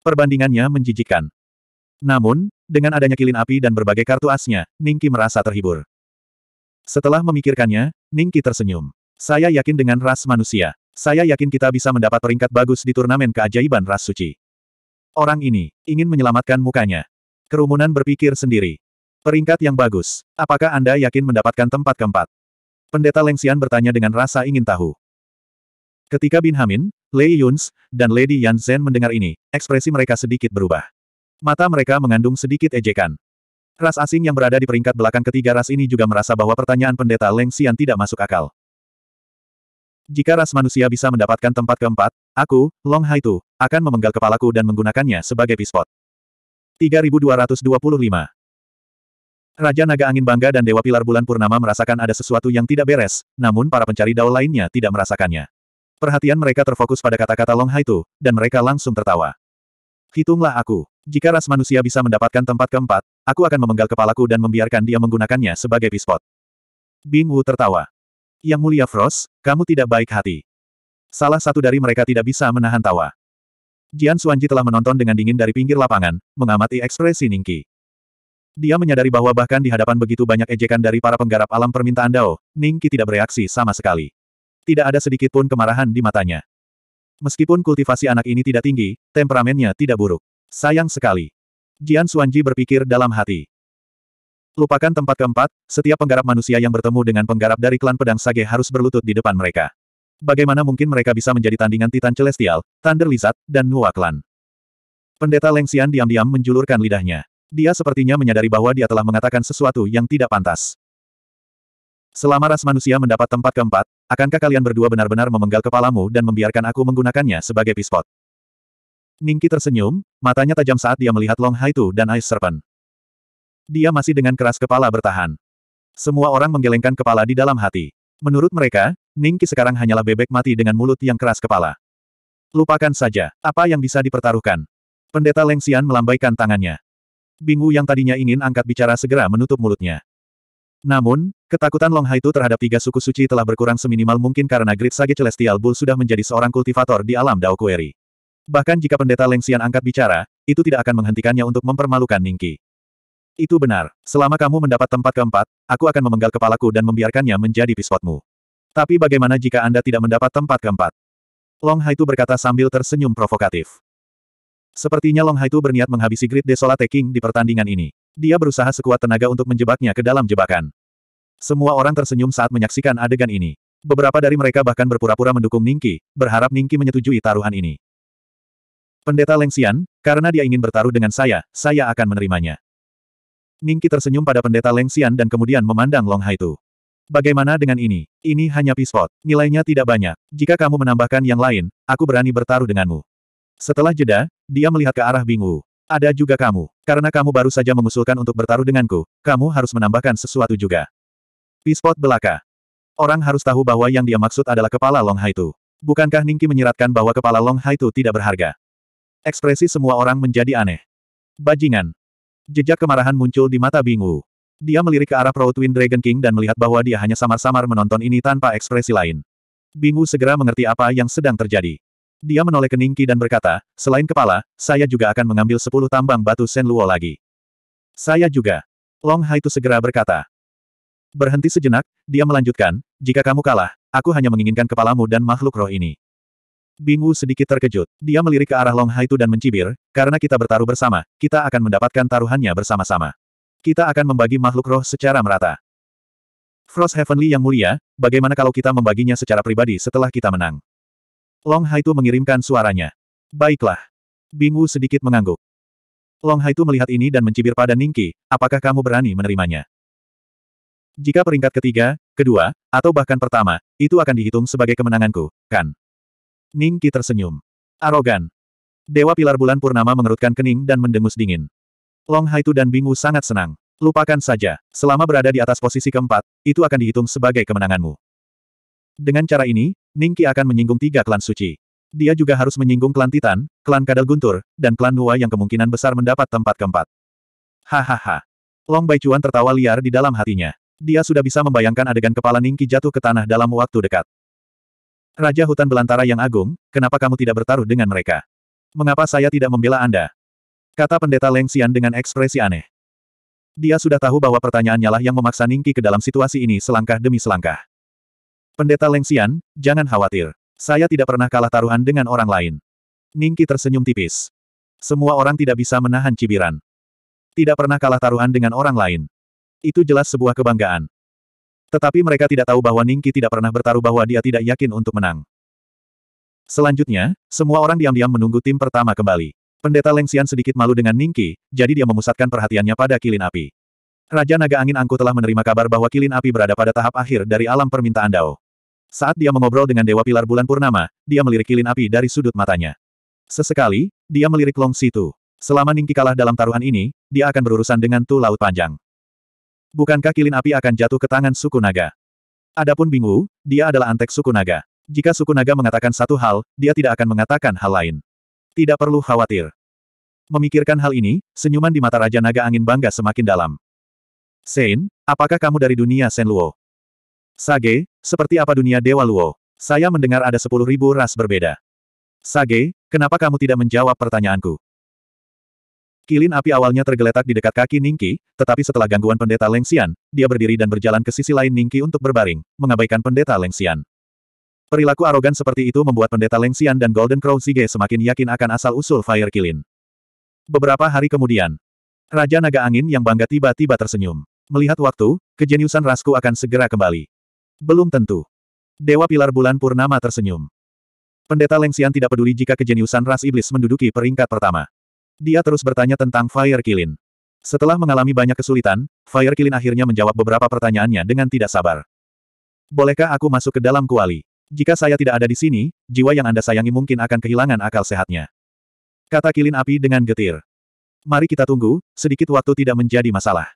Perbandingannya menjijikkan. Namun, dengan adanya kilin api dan berbagai kartu asnya, Ningki merasa terhibur. Setelah memikirkannya, Ningki tersenyum. Saya yakin dengan ras manusia. Saya yakin kita bisa mendapat peringkat bagus di turnamen keajaiban ras suci. Orang ini, ingin menyelamatkan mukanya. Kerumunan berpikir sendiri. Peringkat yang bagus. Apakah Anda yakin mendapatkan tempat keempat? Pendeta Lengsian bertanya dengan rasa ingin tahu. Ketika Bin Hamin, Lei Yuns, dan Lady Yan Zhen mendengar ini, ekspresi mereka sedikit berubah. Mata mereka mengandung sedikit ejekan. Ras asing yang berada di peringkat belakang ketiga ras ini juga merasa bahwa pertanyaan pendeta Leng Xian tidak masuk akal. Jika ras manusia bisa mendapatkan tempat keempat, aku, Long Hai Tu, akan memenggal kepalaku dan menggunakannya sebagai pispot. 3225 Raja Naga Angin Bangga dan Dewa Pilar Bulan Purnama merasakan ada sesuatu yang tidak beres, namun para pencari dao lainnya tidak merasakannya. Perhatian mereka terfokus pada kata-kata Long Hai Tu, dan mereka langsung tertawa. Hitunglah aku. Jika ras manusia bisa mendapatkan tempat keempat, Aku akan memenggal kepalaku dan membiarkan dia menggunakannya sebagai pispot. Bing Wu tertawa. Yang mulia Frost, kamu tidak baik hati. Salah satu dari mereka tidak bisa menahan tawa. Jian Suanji telah menonton dengan dingin dari pinggir lapangan, mengamati ekspresi Ningki. Dia menyadari bahwa bahkan di hadapan begitu banyak ejekan dari para penggarap alam permintaan Dao, Ningki tidak bereaksi sama sekali. Tidak ada sedikit pun kemarahan di matanya. Meskipun kultivasi anak ini tidak tinggi, temperamennya tidak buruk. Sayang sekali. Jian Suanji berpikir dalam hati. Lupakan tempat keempat, setiap penggarap manusia yang bertemu dengan penggarap dari klan pedang Sage harus berlutut di depan mereka. Bagaimana mungkin mereka bisa menjadi tandingan Titan Celestial, Thunder Lizard, dan Nuwa Klan? Pendeta Leng Xian diam-diam menjulurkan lidahnya. Dia sepertinya menyadari bahwa dia telah mengatakan sesuatu yang tidak pantas. Selama ras manusia mendapat tempat keempat, akankah kalian berdua benar-benar memenggal kepalamu dan membiarkan aku menggunakannya sebagai pispot? Ningki tersenyum, matanya tajam saat dia melihat Long Haitu dan Ice Serpent. Dia masih dengan keras kepala bertahan. Semua orang menggelengkan kepala di dalam hati. Menurut mereka, Ningki sekarang hanyalah bebek mati dengan mulut yang keras kepala. Lupakan saja, apa yang bisa dipertaruhkan. Pendeta Leng Xian melambaikan tangannya. Bingu yang tadinya ingin angkat bicara segera menutup mulutnya. Namun, ketakutan Long Haitu terhadap tiga suku suci telah berkurang seminimal mungkin karena Great Sage Celestial Bull sudah menjadi seorang kultivator di alam Dao Kuei. Bahkan jika pendeta Lengsian angkat bicara, itu tidak akan menghentikannya untuk mempermalukan Ningki. Itu benar. Selama kamu mendapat tempat keempat, aku akan memenggal kepalaku dan membiarkannya menjadi pispotmu. Tapi bagaimana jika Anda tidak mendapat tempat keempat? Long Haitu berkata sambil tersenyum provokatif. Sepertinya Long Haitu berniat menghabisi Great Desolate King di pertandingan ini. Dia berusaha sekuat tenaga untuk menjebaknya ke dalam jebakan. Semua orang tersenyum saat menyaksikan adegan ini. Beberapa dari mereka bahkan berpura-pura mendukung Ningki, berharap Ningki menyetujui taruhan ini. Pendeta Lengsian, karena dia ingin bertaruh dengan saya, saya akan menerimanya. Ningki tersenyum pada pendeta Lengsian dan kemudian memandang Long Haitu. Bagaimana dengan ini? Ini hanya pispot. Nilainya tidak banyak. Jika kamu menambahkan yang lain, aku berani bertaruh denganmu. Setelah jeda, dia melihat ke arah Bingu. Ada juga kamu. Karena kamu baru saja mengusulkan untuk bertaruh denganku, kamu harus menambahkan sesuatu juga. Pispot belaka. Orang harus tahu bahwa yang dia maksud adalah kepala Long Haitu. Bukankah Ningki menyiratkan bahwa kepala Long Haitu tidak berharga? Ekspresi semua orang menjadi aneh. Bajingan. Jejak kemarahan muncul di mata Bingu. Dia melirik ke arah Proud Twin Dragon King dan melihat bahwa dia hanya samar-samar menonton ini tanpa ekspresi lain. Bingu segera mengerti apa yang sedang terjadi. Dia menoleh ke Ningki dan berkata, selain kepala, saya juga akan mengambil sepuluh tambang batu Sen Luo lagi. Saya juga. Long Hai itu segera berkata. Berhenti sejenak, dia melanjutkan, jika kamu kalah, aku hanya menginginkan kepalamu dan makhluk roh ini. Bingu sedikit terkejut. Dia melirik ke arah Long Hai Tu dan mencibir, karena kita bertaruh bersama, kita akan mendapatkan taruhannya bersama-sama. Kita akan membagi makhluk roh secara merata. Frost Heavenly yang mulia, bagaimana kalau kita membaginya secara pribadi setelah kita menang? Long Hai Tu mengirimkan suaranya. Baiklah. Bingu sedikit mengangguk. Long Hai Tu melihat ini dan mencibir pada Ningki, apakah kamu berani menerimanya? Jika peringkat ketiga, kedua, atau bahkan pertama, itu akan dihitung sebagai kemenanganku, kan? Ning Qi tersenyum. Arogan. Dewa Pilar Bulan Purnama mengerutkan kening dan mendengus dingin. Long Haitu dan Bingu sangat senang. Lupakan saja, selama berada di atas posisi keempat, itu akan dihitung sebagai kemenanganmu. Dengan cara ini, Ning Qi akan menyinggung tiga klan suci. Dia juga harus menyinggung klan Titan, klan Kadal Guntur, dan klan Nua yang kemungkinan besar mendapat tempat keempat. Hahaha. Long Baichuan tertawa liar di dalam hatinya. Dia sudah bisa membayangkan adegan kepala Ningki jatuh ke tanah dalam waktu dekat. Raja hutan belantara yang agung, kenapa kamu tidak bertaruh dengan mereka? Mengapa saya tidak membela Anda? Kata pendeta Leng Xian dengan ekspresi aneh. Dia sudah tahu bahwa pertanyaannya lah yang memaksa Ningki ke dalam situasi ini selangkah demi selangkah. Pendeta Leng Xian, jangan khawatir. Saya tidak pernah kalah taruhan dengan orang lain. Ningki tersenyum tipis. Semua orang tidak bisa menahan cibiran. Tidak pernah kalah taruhan dengan orang lain. Itu jelas sebuah kebanggaan. Tetapi mereka tidak tahu bahwa Ningki tidak pernah bertaruh bahwa dia tidak yakin untuk menang. Selanjutnya, semua orang diam-diam menunggu tim pertama kembali. Pendeta Lengsian sedikit malu dengan Ningki, jadi dia memusatkan perhatiannya pada kilin api. Raja Naga Angin Angku telah menerima kabar bahwa kilin api berada pada tahap akhir dari alam permintaan Dao. Saat dia mengobrol dengan Dewa Pilar Bulan Purnama, dia melirik kilin api dari sudut matanya. Sesekali, dia melirik Long Situ. Selama Ningki kalah dalam taruhan ini, dia akan berurusan dengan Tu Laut Panjang bukankah kilin api akan jatuh ke tangan suku naga? Adapun Bingu, dia adalah antek suku naga. Jika suku naga mengatakan satu hal, dia tidak akan mengatakan hal lain. Tidak perlu khawatir. Memikirkan hal ini, senyuman di mata Raja Naga Angin Bangga semakin dalam. Sein, apakah kamu dari dunia Sen Luo? Sage, seperti apa dunia Dewa Luo? Saya mendengar ada sepuluh ribu ras berbeda. Sage, kenapa kamu tidak menjawab pertanyaanku? Kilin api awalnya tergeletak di dekat kaki Ningki, tetapi setelah gangguan pendeta Lengxian, dia berdiri dan berjalan ke sisi lain Ningki untuk berbaring, mengabaikan pendeta Lengxian. Perilaku arogan seperti itu membuat pendeta Lengxian dan Golden Crow Sige semakin yakin akan asal-usul Fire Kilin. Beberapa hari kemudian, Raja Naga Angin yang bangga tiba-tiba tersenyum. Melihat waktu, kejeniusan Rasku akan segera kembali. Belum tentu. Dewa Pilar Bulan Purnama tersenyum. Pendeta Lengxian tidak peduli jika kejeniusan ras iblis menduduki peringkat pertama. Dia terus bertanya tentang Fire Kilin. Setelah mengalami banyak kesulitan, Fire Kilin akhirnya menjawab beberapa pertanyaannya dengan tidak sabar. Bolehkah aku masuk ke dalam kuali? Jika saya tidak ada di sini, jiwa yang Anda sayangi mungkin akan kehilangan akal sehatnya. Kata Kilin Api dengan getir. Mari kita tunggu, sedikit waktu tidak menjadi masalah.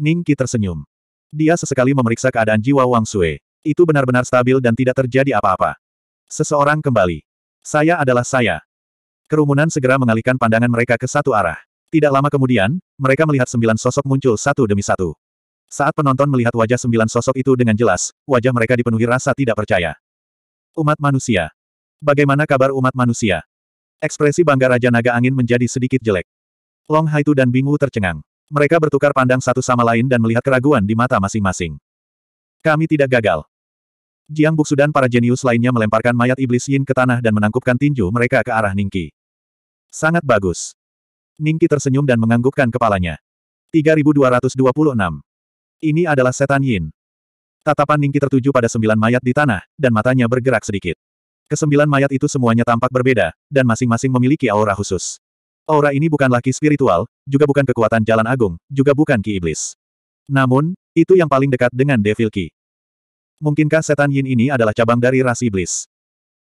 Ning Qi tersenyum. Dia sesekali memeriksa keadaan jiwa Wang Sue. Itu benar-benar stabil dan tidak terjadi apa-apa. Seseorang kembali. Saya adalah saya. Kerumunan segera mengalihkan pandangan mereka ke satu arah. Tidak lama kemudian, mereka melihat sembilan sosok muncul satu demi satu. Saat penonton melihat wajah sembilan sosok itu dengan jelas, wajah mereka dipenuhi rasa tidak percaya. Umat manusia. Bagaimana kabar umat manusia? Ekspresi bangga Raja Naga Angin menjadi sedikit jelek. Long Haitu dan Bingwu tercengang. Mereka bertukar pandang satu sama lain dan melihat keraguan di mata masing-masing. Kami tidak gagal. Jiang Buksu dan para jenius lainnya melemparkan mayat iblis Yin ke tanah dan menangkupkan tinju mereka ke arah Ningki. Sangat bagus. Ningki tersenyum dan menganggukkan kepalanya. 3226. Ini adalah setan Yin. Tatapan Ningki tertuju pada sembilan mayat di tanah, dan matanya bergerak sedikit. Kesembilan mayat itu semuanya tampak berbeda, dan masing-masing memiliki aura khusus. Aura ini bukan laki spiritual, juga bukan kekuatan jalan agung, juga bukan ki iblis. Namun, itu yang paling dekat dengan Devil Ki. Mungkinkah setan Yin ini adalah cabang dari ras iblis?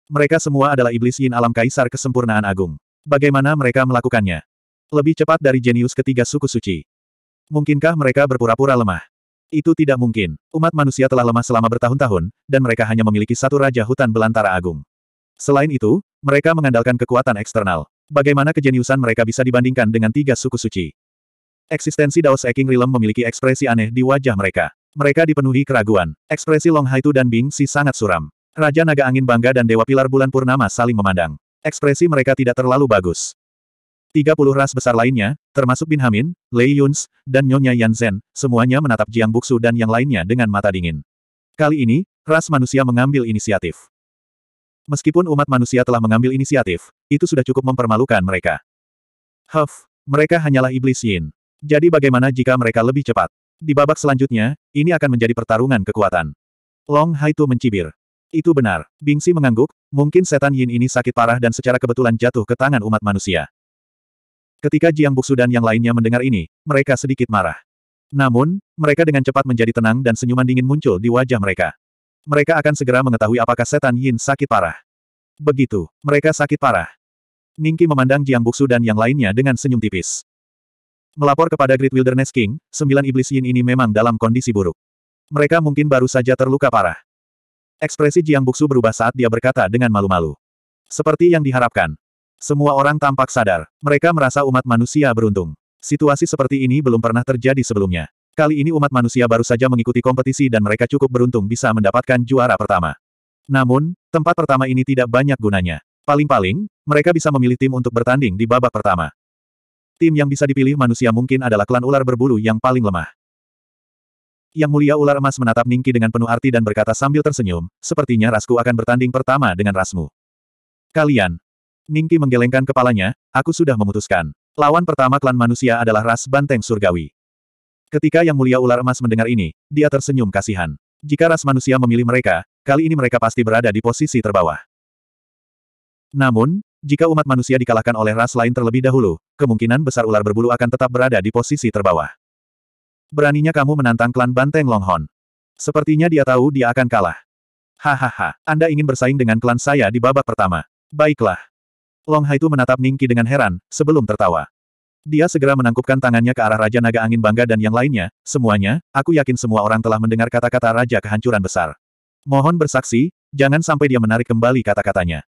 Mereka semua adalah iblis Yin alam kaisar kesempurnaan agung. Bagaimana mereka melakukannya? Lebih cepat dari jenius ketiga suku suci. Mungkinkah mereka berpura-pura lemah? Itu tidak mungkin. Umat manusia telah lemah selama bertahun-tahun, dan mereka hanya memiliki satu raja hutan belantara agung. Selain itu, mereka mengandalkan kekuatan eksternal. Bagaimana kejeniusan mereka bisa dibandingkan dengan tiga suku suci? Eksistensi Daos Eking Rilem memiliki ekspresi aneh di wajah mereka. Mereka dipenuhi keraguan. Ekspresi Long Haitu dan Bing Si sangat suram. Raja Naga Angin Bangga dan Dewa Pilar Bulan Purnama saling memandang. Ekspresi mereka tidak terlalu bagus. 30 ras besar lainnya, termasuk Bin Hamin, Lei Yuns, dan Nyonya Yan Zhen, semuanya menatap Jiang Buksu dan yang lainnya dengan mata dingin. Kali ini, ras manusia mengambil inisiatif. Meskipun umat manusia telah mengambil inisiatif, itu sudah cukup mempermalukan mereka. Huff, mereka hanyalah iblis Yin. Jadi bagaimana jika mereka lebih cepat? Di babak selanjutnya, ini akan menjadi pertarungan kekuatan. Long Hai Haitu mencibir. Itu benar. Bingsi mengangguk, mungkin setan Yin ini sakit parah dan secara kebetulan jatuh ke tangan umat manusia. Ketika Jiang Buksu dan yang lainnya mendengar ini, mereka sedikit marah. Namun, mereka dengan cepat menjadi tenang dan senyuman dingin muncul di wajah mereka. Mereka akan segera mengetahui apakah setan Yin sakit parah. Begitu, mereka sakit parah. Ningki memandang Jiang Buksu dan yang lainnya dengan senyum tipis. Melapor kepada Great Wilderness King, sembilan iblis yin ini memang dalam kondisi buruk. Mereka mungkin baru saja terluka parah. Ekspresi Jiang Buksu berubah saat dia berkata dengan malu-malu. Seperti yang diharapkan. Semua orang tampak sadar. Mereka merasa umat manusia beruntung. Situasi seperti ini belum pernah terjadi sebelumnya. Kali ini umat manusia baru saja mengikuti kompetisi dan mereka cukup beruntung bisa mendapatkan juara pertama. Namun, tempat pertama ini tidak banyak gunanya. Paling-paling, mereka bisa memilih tim untuk bertanding di babak pertama. Tim yang bisa dipilih manusia mungkin adalah klan ular berbulu yang paling lemah. Yang mulia ular emas menatap Ningki dengan penuh arti dan berkata sambil tersenyum, sepertinya Rasku akan bertanding pertama dengan Rasmu. Kalian. Ningki menggelengkan kepalanya, aku sudah memutuskan. Lawan pertama klan manusia adalah ras banteng surgawi. Ketika yang mulia ular emas mendengar ini, dia tersenyum kasihan. Jika ras manusia memilih mereka, kali ini mereka pasti berada di posisi terbawah. Namun, jika umat manusia dikalahkan oleh ras lain terlebih dahulu, kemungkinan besar ular berbulu akan tetap berada di posisi terbawah. Beraninya kamu menantang klan Banteng Longhorn. Sepertinya dia tahu dia akan kalah. Hahaha, Anda ingin bersaing dengan klan saya di babak pertama. Baiklah. Long itu menatap Ningki dengan heran, sebelum tertawa. Dia segera menangkupkan tangannya ke arah Raja Naga Angin Bangga dan yang lainnya, semuanya, aku yakin semua orang telah mendengar kata-kata Raja Kehancuran Besar. Mohon bersaksi, jangan sampai dia menarik kembali kata-katanya.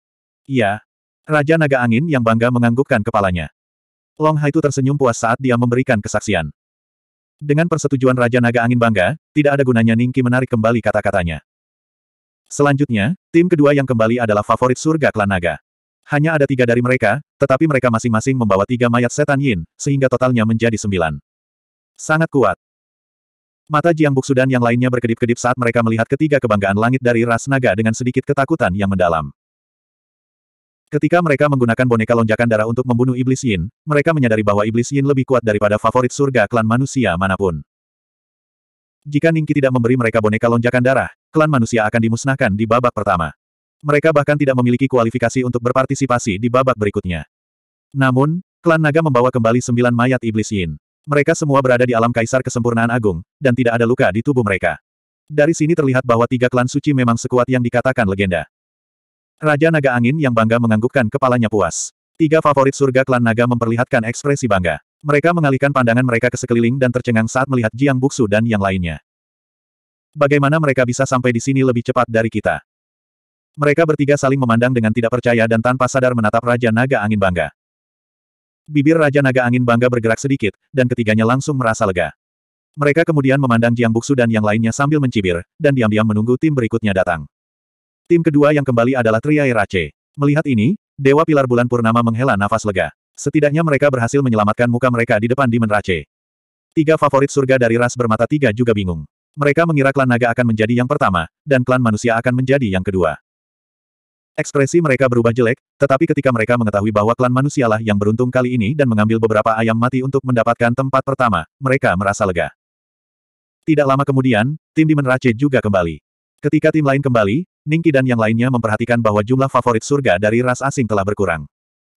Iya, Raja Naga Angin yang bangga menganggukkan kepalanya. Long Hai itu tersenyum puas saat dia memberikan kesaksian. Dengan persetujuan Raja Naga Angin bangga, tidak ada gunanya Ningki menarik kembali kata-katanya. Selanjutnya, tim kedua yang kembali adalah favorit surga klan naga. Hanya ada tiga dari mereka, tetapi mereka masing-masing membawa tiga mayat setan yin, sehingga totalnya menjadi sembilan. Sangat kuat. Mata Jiang Buksu yang lainnya berkedip-kedip saat mereka melihat ketiga kebanggaan langit dari ras naga dengan sedikit ketakutan yang mendalam. Ketika mereka menggunakan boneka lonjakan darah untuk membunuh Iblis Yin, mereka menyadari bahwa Iblis Yin lebih kuat daripada favorit surga klan manusia manapun. Jika Ningki tidak memberi mereka boneka lonjakan darah, klan manusia akan dimusnahkan di babak pertama. Mereka bahkan tidak memiliki kualifikasi untuk berpartisipasi di babak berikutnya. Namun, klan naga membawa kembali sembilan mayat Iblis Yin. Mereka semua berada di alam kaisar kesempurnaan agung, dan tidak ada luka di tubuh mereka. Dari sini terlihat bahwa tiga klan suci memang sekuat yang dikatakan legenda. Raja Naga Angin yang bangga menganggukkan kepalanya puas. Tiga favorit surga klan naga memperlihatkan ekspresi bangga. Mereka mengalihkan pandangan mereka ke sekeliling dan tercengang saat melihat Jiang Buksu dan yang lainnya. Bagaimana mereka bisa sampai di sini lebih cepat dari kita? Mereka bertiga saling memandang dengan tidak percaya dan tanpa sadar menatap Raja Naga Angin bangga. Bibir Raja Naga Angin bangga bergerak sedikit, dan ketiganya langsung merasa lega. Mereka kemudian memandang Jiang Buksu dan yang lainnya sambil mencibir, dan diam-diam menunggu tim berikutnya datang. Tim kedua yang kembali adalah Triai Rache. Melihat ini, Dewa Pilar Bulan Purnama menghela nafas lega. Setidaknya mereka berhasil menyelamatkan muka mereka di depan Demon Rache. Tiga favorit surga dari ras bermata tiga juga bingung. Mereka mengira klan naga akan menjadi yang pertama, dan klan manusia akan menjadi yang kedua. Ekspresi mereka berubah jelek, tetapi ketika mereka mengetahui bahwa klan manusialah yang beruntung kali ini dan mengambil beberapa ayam mati untuk mendapatkan tempat pertama, mereka merasa lega. Tidak lama kemudian, tim Demon Rache juga kembali. Ketika tim lain kembali, Ningki dan yang lainnya memperhatikan bahwa jumlah favorit surga dari ras asing telah berkurang.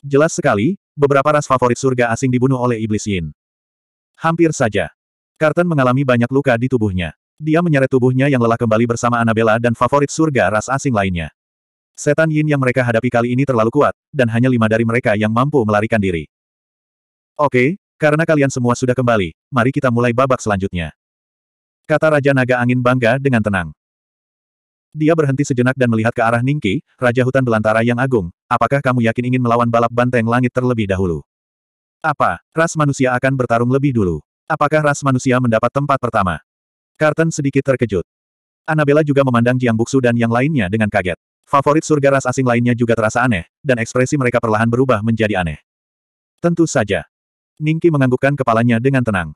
Jelas sekali, beberapa ras favorit surga asing dibunuh oleh Iblis Yin. Hampir saja. Carton mengalami banyak luka di tubuhnya. Dia menyeret tubuhnya yang lelah kembali bersama Annabella dan favorit surga ras asing lainnya. Setan Yin yang mereka hadapi kali ini terlalu kuat, dan hanya lima dari mereka yang mampu melarikan diri. Oke, karena kalian semua sudah kembali, mari kita mulai babak selanjutnya. Kata Raja Naga Angin bangga dengan tenang. Dia berhenti sejenak dan melihat ke arah Ningki, Raja Hutan Belantara yang agung, apakah kamu yakin ingin melawan balap banteng langit terlebih dahulu? Apa, ras manusia akan bertarung lebih dulu? Apakah ras manusia mendapat tempat pertama? Carton sedikit terkejut. Annabella juga memandang Jiang Buksu dan yang lainnya dengan kaget. Favorit surga ras asing lainnya juga terasa aneh, dan ekspresi mereka perlahan berubah menjadi aneh. Tentu saja. Ningki menganggukkan kepalanya dengan tenang.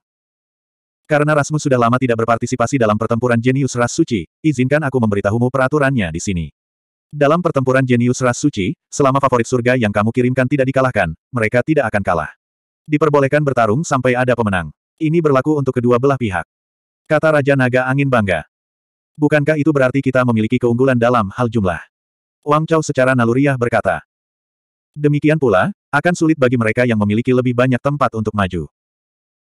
Karena rasmu sudah lama tidak berpartisipasi dalam pertempuran jenius ras suci, izinkan aku memberitahumu peraturannya di sini. Dalam pertempuran jenius ras suci, selama favorit surga yang kamu kirimkan tidak dikalahkan, mereka tidak akan kalah. Diperbolehkan bertarung sampai ada pemenang. Ini berlaku untuk kedua belah pihak. Kata Raja Naga Angin bangga. Bukankah itu berarti kita memiliki keunggulan dalam hal jumlah? Wang Chao secara naluriah berkata. Demikian pula, akan sulit bagi mereka yang memiliki lebih banyak tempat untuk maju.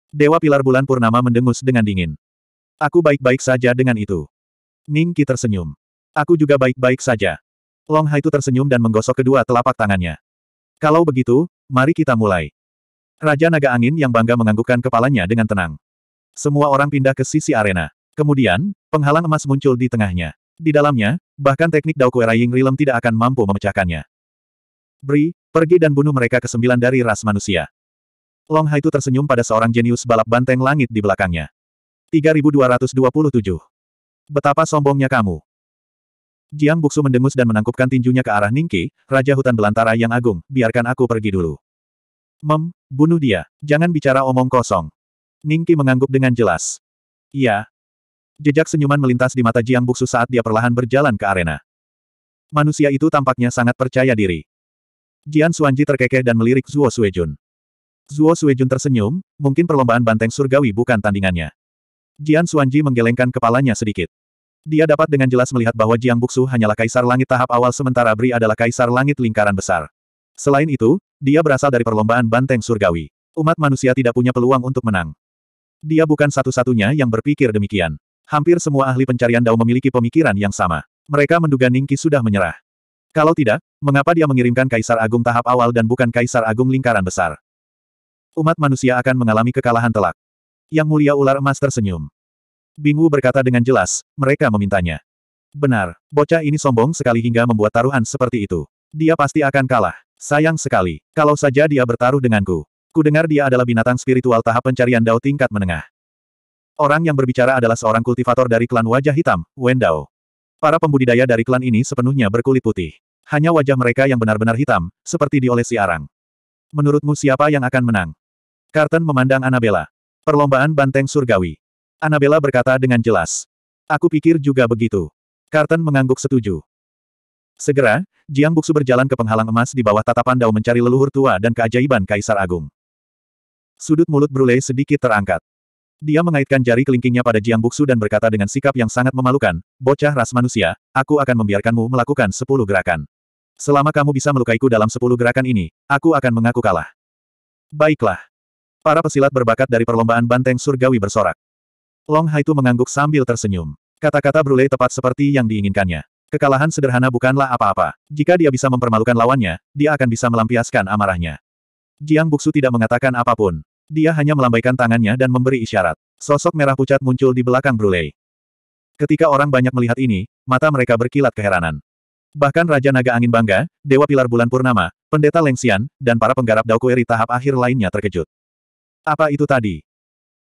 Dewa Pilar Bulan Purnama mendengus dengan dingin. Aku baik-baik saja dengan itu. Ning Qi tersenyum. Aku juga baik-baik saja. Long Hai itu tersenyum dan menggosok kedua telapak tangannya. Kalau begitu, mari kita mulai. Raja Naga Angin yang bangga menganggukkan kepalanya dengan tenang. Semua orang pindah ke sisi arena. Kemudian, penghalang emas muncul di tengahnya. Di dalamnya, bahkan teknik Dao Kuera Ying Rilem tidak akan mampu memecahkannya. Bri, pergi dan bunuh mereka ke sembilan dari ras manusia. Long itu tersenyum pada seorang jenius balap banteng langit di belakangnya. 3227. Betapa sombongnya kamu. Jiang Buksu mendengus dan menangkupkan tinjunya ke arah Ningki, Raja Hutan Belantara yang agung, biarkan aku pergi dulu. Mem, bunuh dia, jangan bicara omong kosong. Ningki mengangguk dengan jelas. Iya. Jejak senyuman melintas di mata Jiang Buksu saat dia perlahan berjalan ke arena. Manusia itu tampaknya sangat percaya diri. Jian Suanji terkekeh dan melirik Zuo Suejun. Zuo Suijun tersenyum, mungkin perlombaan banteng surgawi bukan tandingannya. Jian Suanji menggelengkan kepalanya sedikit. Dia dapat dengan jelas melihat bahwa Jiang Buksu hanyalah kaisar langit tahap awal sementara Bri adalah kaisar langit lingkaran besar. Selain itu, dia berasal dari perlombaan banteng surgawi. Umat manusia tidak punya peluang untuk menang. Dia bukan satu-satunya yang berpikir demikian. Hampir semua ahli pencarian Dao memiliki pemikiran yang sama. Mereka menduga Ningki sudah menyerah. Kalau tidak, mengapa dia mengirimkan Kaisar Agung tahap awal dan bukan Kaisar Agung lingkaran besar? Umat manusia akan mengalami kekalahan telak. Yang mulia ular emas tersenyum. Bingu berkata dengan jelas, mereka memintanya. Benar, bocah ini sombong sekali hingga membuat taruhan seperti itu. Dia pasti akan kalah. Sayang sekali, kalau saja dia bertaruh denganku. Kudengar dia adalah binatang spiritual tahap pencarian Dao tingkat menengah. Orang yang berbicara adalah seorang kultivator dari klan wajah hitam, Wendao. Para pembudidaya dari klan ini sepenuhnya berkulit putih. Hanya wajah mereka yang benar-benar hitam, seperti diolesi arang. Menurutmu siapa yang akan menang? Carton memandang Anabela. Perlombaan banteng surgawi. Anabela berkata dengan jelas. Aku pikir juga begitu. Carton mengangguk setuju. Segera, Jiang Buksu berjalan ke penghalang emas di bawah tatapan Dao mencari leluhur tua dan keajaiban Kaisar Agung. Sudut mulut Brule sedikit terangkat. Dia mengaitkan jari kelingkingnya pada Jiang Buksu dan berkata dengan sikap yang sangat memalukan, Bocah ras manusia, aku akan membiarkanmu melakukan sepuluh gerakan. Selama kamu bisa melukaiku dalam sepuluh gerakan ini, aku akan mengaku kalah. Baiklah. Para pesilat berbakat dari perlombaan banteng surgawi bersorak. Long Hai Haitu mengangguk sambil tersenyum. Kata-kata Brule tepat seperti yang diinginkannya. Kekalahan sederhana bukanlah apa-apa. Jika dia bisa mempermalukan lawannya, dia akan bisa melampiaskan amarahnya. Jiang Buksu tidak mengatakan apapun. Dia hanya melambaikan tangannya dan memberi isyarat. Sosok merah pucat muncul di belakang Brule. Ketika orang banyak melihat ini, mata mereka berkilat keheranan. Bahkan Raja Naga Angin Bangga, Dewa Pilar Bulan Purnama, Pendeta Lengsian, dan para penggarap Daokueri tahap akhir lainnya terkejut. Apa itu tadi?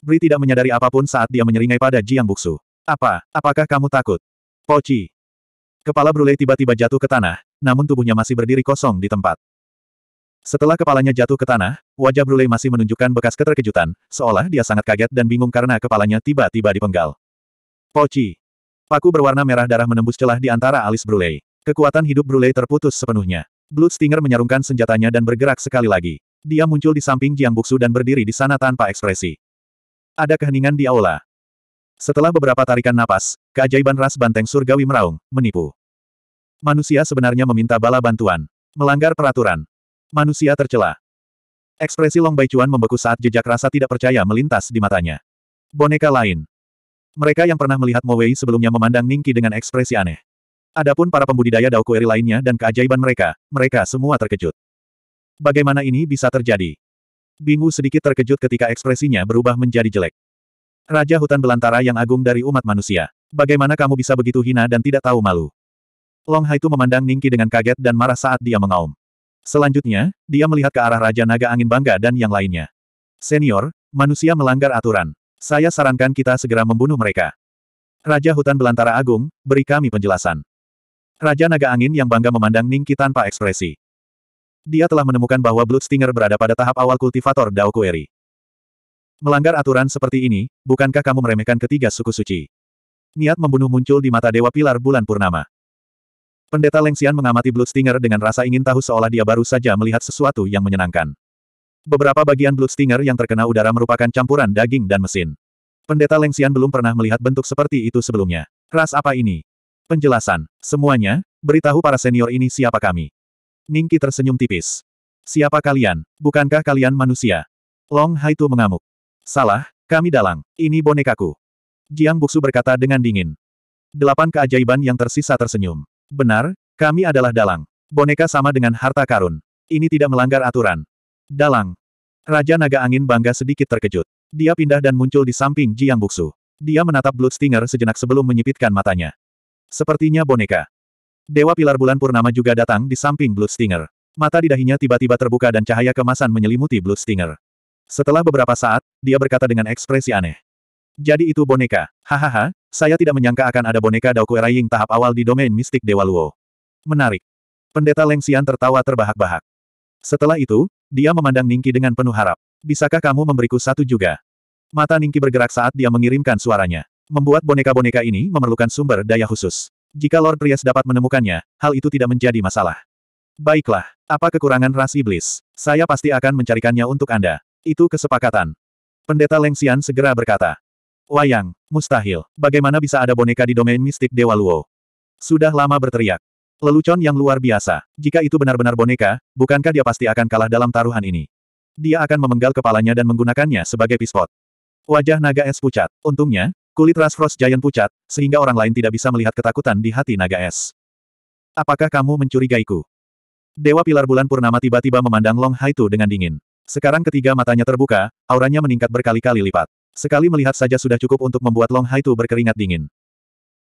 Bri tidak menyadari apapun saat dia menyeringai pada Jiang Buksu. Apa? Apakah kamu takut? Poci. Kepala Brule tiba-tiba jatuh ke tanah, namun tubuhnya masih berdiri kosong di tempat. Setelah kepalanya jatuh ke tanah, wajah Brule masih menunjukkan bekas keterkejutan, seolah dia sangat kaget dan bingung karena kepalanya tiba-tiba dipenggal. Poci. Paku berwarna merah darah menembus celah di antara alis Brule. Kekuatan hidup Brule terputus sepenuhnya. Blood Stinger menyarungkan senjatanya dan bergerak sekali lagi. Dia muncul di samping Jiang Buksu dan berdiri di sana tanpa ekspresi. Ada keheningan di aula. Setelah beberapa tarikan napas, keajaiban ras banteng surgawi meraung, menipu. Manusia sebenarnya meminta bala bantuan. Melanggar peraturan. Manusia tercela. Ekspresi Long Baichuan membeku saat jejak rasa tidak percaya melintas di matanya. Boneka lain. Mereka yang pernah melihat Mo Wei sebelumnya memandang Ningki dengan ekspresi aneh. Adapun para pembudidaya Dao Kueri lainnya dan keajaiban mereka, mereka semua terkejut. Bagaimana ini bisa terjadi? Bingu sedikit terkejut ketika ekspresinya berubah menjadi jelek. Raja hutan belantara yang agung dari umat manusia. Bagaimana kamu bisa begitu hina dan tidak tahu malu? Long itu memandang Ningki dengan kaget dan marah saat dia mengaum. Selanjutnya, dia melihat ke arah Raja Naga Angin Bangga dan yang lainnya. Senior, manusia melanggar aturan. Saya sarankan kita segera membunuh mereka. Raja Hutan Belantara Agung, beri kami penjelasan. Raja Naga Angin yang bangga memandang Ningki tanpa ekspresi. Dia telah menemukan bahwa Stinger berada pada tahap awal kultivator Dao Kueri. Melanggar aturan seperti ini, bukankah kamu meremehkan ketiga suku suci? Niat membunuh muncul di mata Dewa Pilar Bulan Purnama. Pendeta Lengsian mengamati Stinger dengan rasa ingin tahu seolah dia baru saja melihat sesuatu yang menyenangkan. Beberapa bagian Stinger yang terkena udara merupakan campuran daging dan mesin. Pendeta Lengsian belum pernah melihat bentuk seperti itu sebelumnya. Ras apa ini? Penjelasan. Semuanya, beritahu para senior ini siapa kami. Ningki tersenyum tipis. Siapa kalian? Bukankah kalian manusia? Long Hai Haitu mengamuk. Salah, kami dalang. Ini bonekaku. Jiang Buksu berkata dengan dingin. Delapan keajaiban yang tersisa tersenyum. Benar, kami adalah dalang. Boneka sama dengan harta karun. Ini tidak melanggar aturan. Dalang. Raja Naga Angin bangga sedikit terkejut. Dia pindah dan muncul di samping Jiang Buksu. Dia menatap Bloodstinger sejenak sebelum menyipitkan matanya. Sepertinya boneka. Dewa Pilar Bulan Purnama juga datang di samping Blue Stinger. Mata di dahinya tiba-tiba terbuka dan cahaya kemasan menyelimuti Blue Stinger. Setelah beberapa saat, dia berkata dengan ekspresi aneh. Jadi itu boneka. Hahaha, saya tidak menyangka akan ada boneka Daoku Eraying tahap awal di domain mistik Dewa Luo. Menarik. Pendeta Leng Xian tertawa terbahak-bahak. Setelah itu, dia memandang Ningki dengan penuh harap. Bisakah kamu memberiku satu juga? Mata Ningki bergerak saat dia mengirimkan suaranya. Membuat boneka-boneka ini memerlukan sumber daya khusus. Jika Lord Rias dapat menemukannya, hal itu tidak menjadi masalah. Baiklah, apa kekurangan ras iblis? Saya pasti akan mencarikannya untuk Anda. Itu kesepakatan. Pendeta Leng Xian segera berkata. Wayang, mustahil. Bagaimana bisa ada boneka di domain mistik Dewa Luo? Sudah lama berteriak. Lelucon yang luar biasa. Jika itu benar-benar boneka, bukankah dia pasti akan kalah dalam taruhan ini? Dia akan memenggal kepalanya dan menggunakannya sebagai pispot. Wajah naga es pucat. Untungnya, Kulit ras Frost Giant pucat, sehingga orang lain tidak bisa melihat ketakutan di hati naga es. Apakah kamu mencurigaiku? Dewa Pilar Bulan Purnama tiba-tiba memandang Long Haitu dengan dingin. Sekarang ketiga matanya terbuka, auranya meningkat berkali-kali lipat. Sekali melihat saja sudah cukup untuk membuat Long Haitu berkeringat dingin.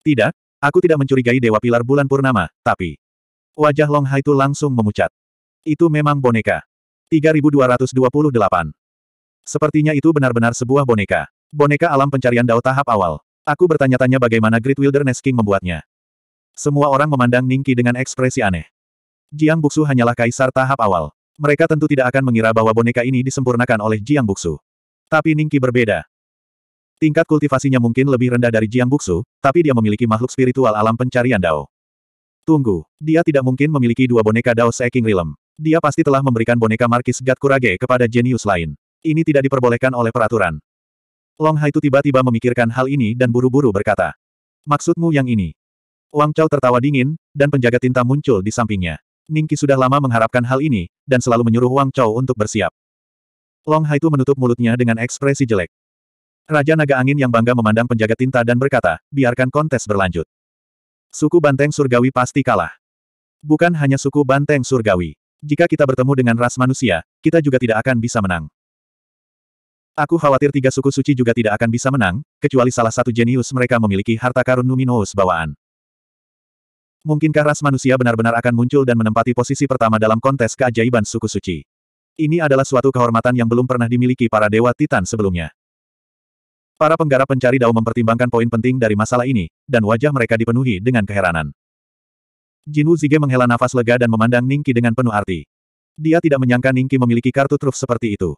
Tidak, aku tidak mencurigai Dewa Pilar Bulan Purnama, tapi... Wajah Long Haitu langsung memucat. Itu memang boneka. 3228. Sepertinya itu benar-benar sebuah boneka. Boneka alam pencarian Dao tahap awal. Aku bertanya-tanya bagaimana Great Wilderness King membuatnya. Semua orang memandang Ningki dengan ekspresi aneh. Jiang Buksu hanyalah kaisar tahap awal. Mereka tentu tidak akan mengira bahwa boneka ini disempurnakan oleh Jiang Buksu. Tapi Ningki berbeda. Tingkat kultivasinya mungkin lebih rendah dari Jiang Buksu, tapi dia memiliki makhluk spiritual alam pencarian Dao. Tunggu, dia tidak mungkin memiliki dua boneka Dao Seeking Realm. Dia pasti telah memberikan boneka Markis Gat Kurage kepada jenius lain. Ini tidak diperbolehkan oleh peraturan. Long Hai Haitu tiba-tiba memikirkan hal ini dan buru-buru berkata. Maksudmu yang ini? Wang Chao tertawa dingin, dan penjaga tinta muncul di sampingnya. Ningki sudah lama mengharapkan hal ini, dan selalu menyuruh Wang Chao untuk bersiap. Long Hai Haitu menutup mulutnya dengan ekspresi jelek. Raja Naga Angin yang bangga memandang penjaga tinta dan berkata, biarkan kontes berlanjut. Suku Banteng Surgawi pasti kalah. Bukan hanya suku Banteng Surgawi. Jika kita bertemu dengan ras manusia, kita juga tidak akan bisa menang. Aku khawatir tiga suku suci juga tidak akan bisa menang, kecuali salah satu jenius mereka memiliki harta karun Numinous bawaan. Mungkinkah ras manusia benar-benar akan muncul dan menempati posisi pertama dalam kontes keajaiban suku suci? Ini adalah suatu kehormatan yang belum pernah dimiliki para dewa titan sebelumnya. Para penggarap pencari dao mempertimbangkan poin penting dari masalah ini, dan wajah mereka dipenuhi dengan keheranan. Jinwu Zige menghela nafas lega dan memandang Ningki dengan penuh arti. Dia tidak menyangka Ningki memiliki kartu truf seperti itu.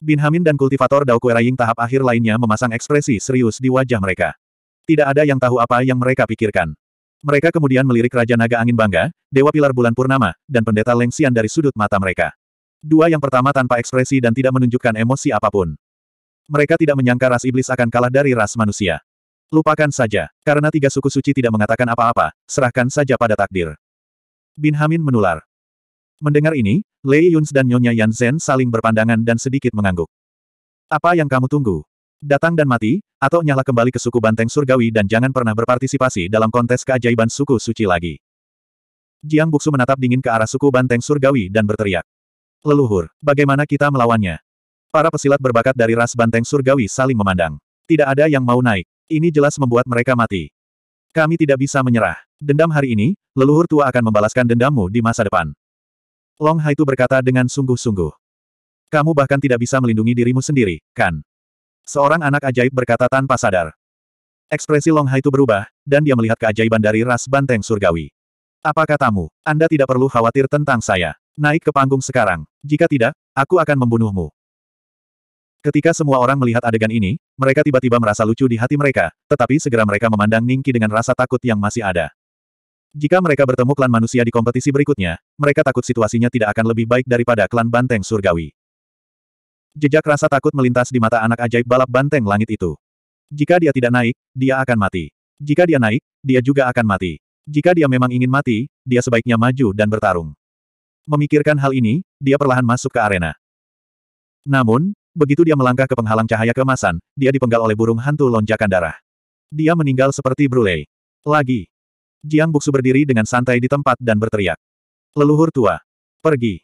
Bin Hamin dan kultivator Dao Kueraying tahap akhir lainnya memasang ekspresi serius di wajah mereka. Tidak ada yang tahu apa yang mereka pikirkan. Mereka kemudian melirik Raja Naga Angin Bangga, Dewa Pilar Bulan Purnama, dan Pendeta Lengsian dari sudut mata mereka. Dua yang pertama tanpa ekspresi dan tidak menunjukkan emosi apapun. Mereka tidak menyangka ras iblis akan kalah dari ras manusia. Lupakan saja, karena tiga suku suci tidak mengatakan apa-apa, serahkan saja pada takdir. Bin Hamin menular. Mendengar ini, Lei Yuns dan Nyonya Yan Zhen saling berpandangan dan sedikit mengangguk. Apa yang kamu tunggu? Datang dan mati, atau nyala kembali ke suku banteng surgawi dan jangan pernah berpartisipasi dalam kontes keajaiban suku suci lagi. Jiang Buksu menatap dingin ke arah suku banteng surgawi dan berteriak. Leluhur, bagaimana kita melawannya? Para pesilat berbakat dari ras banteng surgawi saling memandang. Tidak ada yang mau naik. Ini jelas membuat mereka mati. Kami tidak bisa menyerah. Dendam hari ini, leluhur tua akan membalaskan dendammu di masa depan. Long Hai itu berkata dengan sungguh-sungguh. Kamu bahkan tidak bisa melindungi dirimu sendiri, kan? Seorang anak ajaib berkata tanpa sadar. Ekspresi Long Hai itu berubah, dan dia melihat keajaiban dari ras banteng surgawi. Apa katamu? Anda tidak perlu khawatir tentang saya. Naik ke panggung sekarang. Jika tidak, aku akan membunuhmu. Ketika semua orang melihat adegan ini, mereka tiba-tiba merasa lucu di hati mereka, tetapi segera mereka memandang Ningki dengan rasa takut yang masih ada. Jika mereka bertemu klan manusia di kompetisi berikutnya, mereka takut situasinya tidak akan lebih baik daripada klan banteng surgawi. Jejak rasa takut melintas di mata anak ajaib balap banteng langit itu. Jika dia tidak naik, dia akan mati. Jika dia naik, dia juga akan mati. Jika dia memang ingin mati, dia sebaiknya maju dan bertarung. Memikirkan hal ini, dia perlahan masuk ke arena. Namun, begitu dia melangkah ke penghalang cahaya kemasan, dia dipenggal oleh burung hantu lonjakan darah. Dia meninggal seperti Bruley. Lagi, Jiang Buksu berdiri dengan santai di tempat dan berteriak. Leluhur tua. Pergi.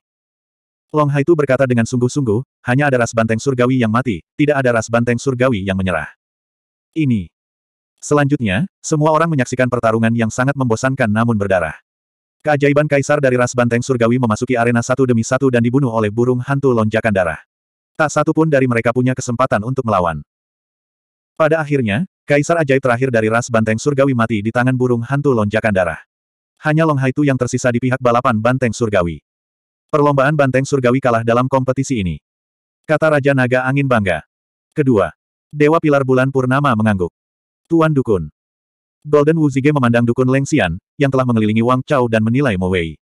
Long Hai itu berkata dengan sungguh-sungguh, hanya ada ras banteng surgawi yang mati, tidak ada ras banteng surgawi yang menyerah. Ini. Selanjutnya, semua orang menyaksikan pertarungan yang sangat membosankan namun berdarah. Keajaiban kaisar dari ras banteng surgawi memasuki arena satu demi satu dan dibunuh oleh burung hantu lonjakan darah. Tak satu pun dari mereka punya kesempatan untuk melawan. Pada akhirnya, Kaisar ajaib terakhir dari ras banteng surgawi mati di tangan burung hantu lonjakan darah. Hanya Long Haitu yang tersisa di pihak balapan banteng surgawi. Perlombaan banteng surgawi kalah dalam kompetisi ini. Kata Raja Naga Angin bangga. Kedua. Dewa Pilar Bulan Purnama mengangguk. Tuan Dukun. Golden Wuzige memandang Dukun Lengxian, yang telah mengelilingi Wang Chao dan menilai Mo Wei.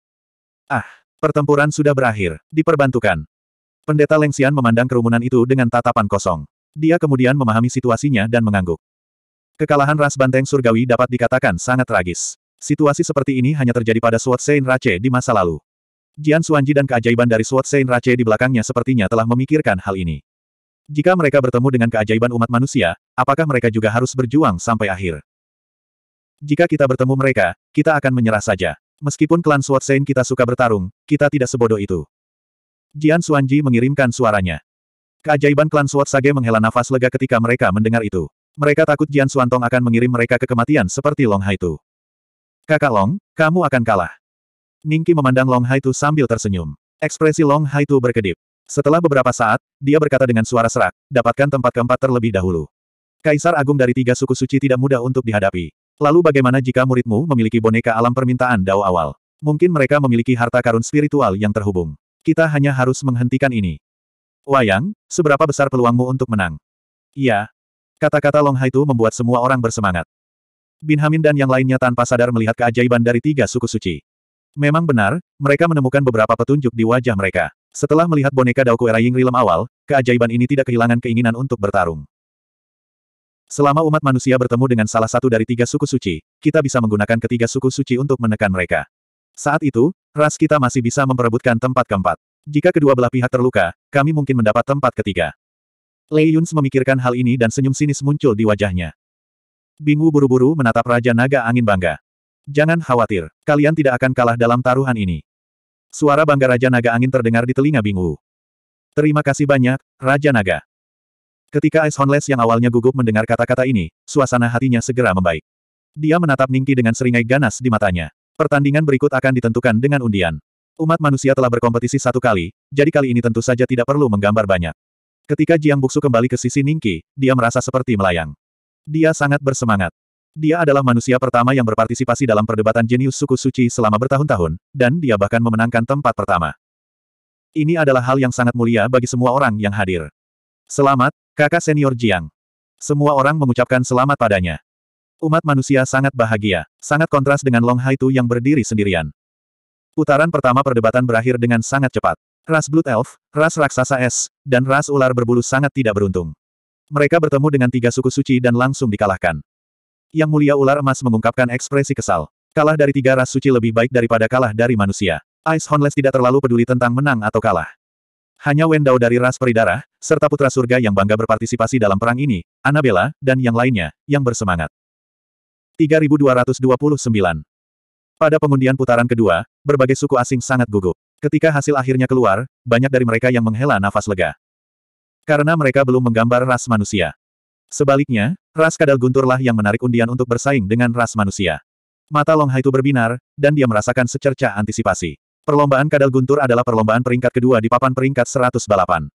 Ah, pertempuran sudah berakhir, diperbantukan. Pendeta Lengxian memandang kerumunan itu dengan tatapan kosong. Dia kemudian memahami situasinya dan mengangguk. Kekalahan ras banteng surgawi dapat dikatakan sangat tragis. Situasi seperti ini hanya terjadi pada Sword Sein Rache di masa lalu. Jian Suanji dan keajaiban dari Sword Sein Rache di belakangnya sepertinya telah memikirkan hal ini. Jika mereka bertemu dengan keajaiban umat manusia, apakah mereka juga harus berjuang sampai akhir? Jika kita bertemu mereka, kita akan menyerah saja. Meskipun klan Sword Sein kita suka bertarung, kita tidak sebodoh itu. Jian Suanji mengirimkan suaranya. Keajaiban klan Suat Sage menghela nafas lega ketika mereka mendengar itu mereka takut Jian Suantong akan mengirim mereka ke kematian seperti Long Haitu. Kakak Long, kamu akan kalah. Ningki memandang Long Haitu sambil tersenyum. Ekspresi Long Haitu berkedip. Setelah beberapa saat, dia berkata dengan suara serak, dapatkan tempat keempat terlebih dahulu. Kaisar Agung dari tiga suku suci tidak mudah untuk dihadapi. Lalu bagaimana jika muridmu memiliki boneka alam permintaan Dao awal? Mungkin mereka memiliki harta karun spiritual yang terhubung. Kita hanya harus menghentikan ini. Wayang, seberapa besar peluangmu untuk menang? Iya, Kata-kata Long itu membuat semua orang bersemangat. Bin Hamin dan yang lainnya tanpa sadar melihat keajaiban dari tiga suku suci. Memang benar, mereka menemukan beberapa petunjuk di wajah mereka. Setelah melihat boneka Dao era Ying Rilem awal, keajaiban ini tidak kehilangan keinginan untuk bertarung. Selama umat manusia bertemu dengan salah satu dari tiga suku suci, kita bisa menggunakan ketiga suku suci untuk menekan mereka. Saat itu, ras kita masih bisa memperebutkan tempat keempat. Jika kedua belah pihak terluka, kami mungkin mendapat tempat ketiga. Lei Yun memikirkan hal ini dan senyum sinis muncul di wajahnya. Bingu buru-buru menatap Raja Naga Angin bangga. Jangan khawatir, kalian tidak akan kalah dalam taruhan ini. Suara bangga Raja Naga Angin terdengar di telinga Bingu. Terima kasih banyak, Raja Naga. Ketika Ice Honless yang awalnya gugup mendengar kata-kata ini, suasana hatinya segera membaik. Dia menatap Ningki dengan seringai ganas di matanya. Pertandingan berikut akan ditentukan dengan undian. Umat manusia telah berkompetisi satu kali, jadi kali ini tentu saja tidak perlu menggambar banyak. Ketika Jiang Buksu kembali ke sisi Ningki, dia merasa seperti melayang. Dia sangat bersemangat. Dia adalah manusia pertama yang berpartisipasi dalam perdebatan jenius suku suci selama bertahun-tahun, dan dia bahkan memenangkan tempat pertama. Ini adalah hal yang sangat mulia bagi semua orang yang hadir. Selamat, kakak senior Jiang. Semua orang mengucapkan selamat padanya. Umat manusia sangat bahagia, sangat kontras dengan Long Haitu yang berdiri sendirian. Putaran pertama perdebatan berakhir dengan sangat cepat. Ras Blood Elf, ras raksasa es, dan ras ular berbulu sangat tidak beruntung. Mereka bertemu dengan tiga suku suci dan langsung dikalahkan. Yang mulia ular emas mengungkapkan ekspresi kesal. Kalah dari tiga ras suci lebih baik daripada kalah dari manusia. Ice Hornless tidak terlalu peduli tentang menang atau kalah. Hanya Wendao dari ras peridara, serta putra surga yang bangga berpartisipasi dalam perang ini, Annabella, dan yang lainnya, yang bersemangat. 3229 Pada pengundian putaran kedua, berbagai suku asing sangat gugup. Ketika hasil akhirnya keluar, banyak dari mereka yang menghela nafas lega. Karena mereka belum menggambar ras manusia. Sebaliknya, ras kadal gunturlah yang menarik undian untuk bersaing dengan ras manusia. Mata Long Hai itu berbinar, dan dia merasakan secercah antisipasi. Perlombaan kadal guntur adalah perlombaan peringkat kedua di papan peringkat 100 balapan.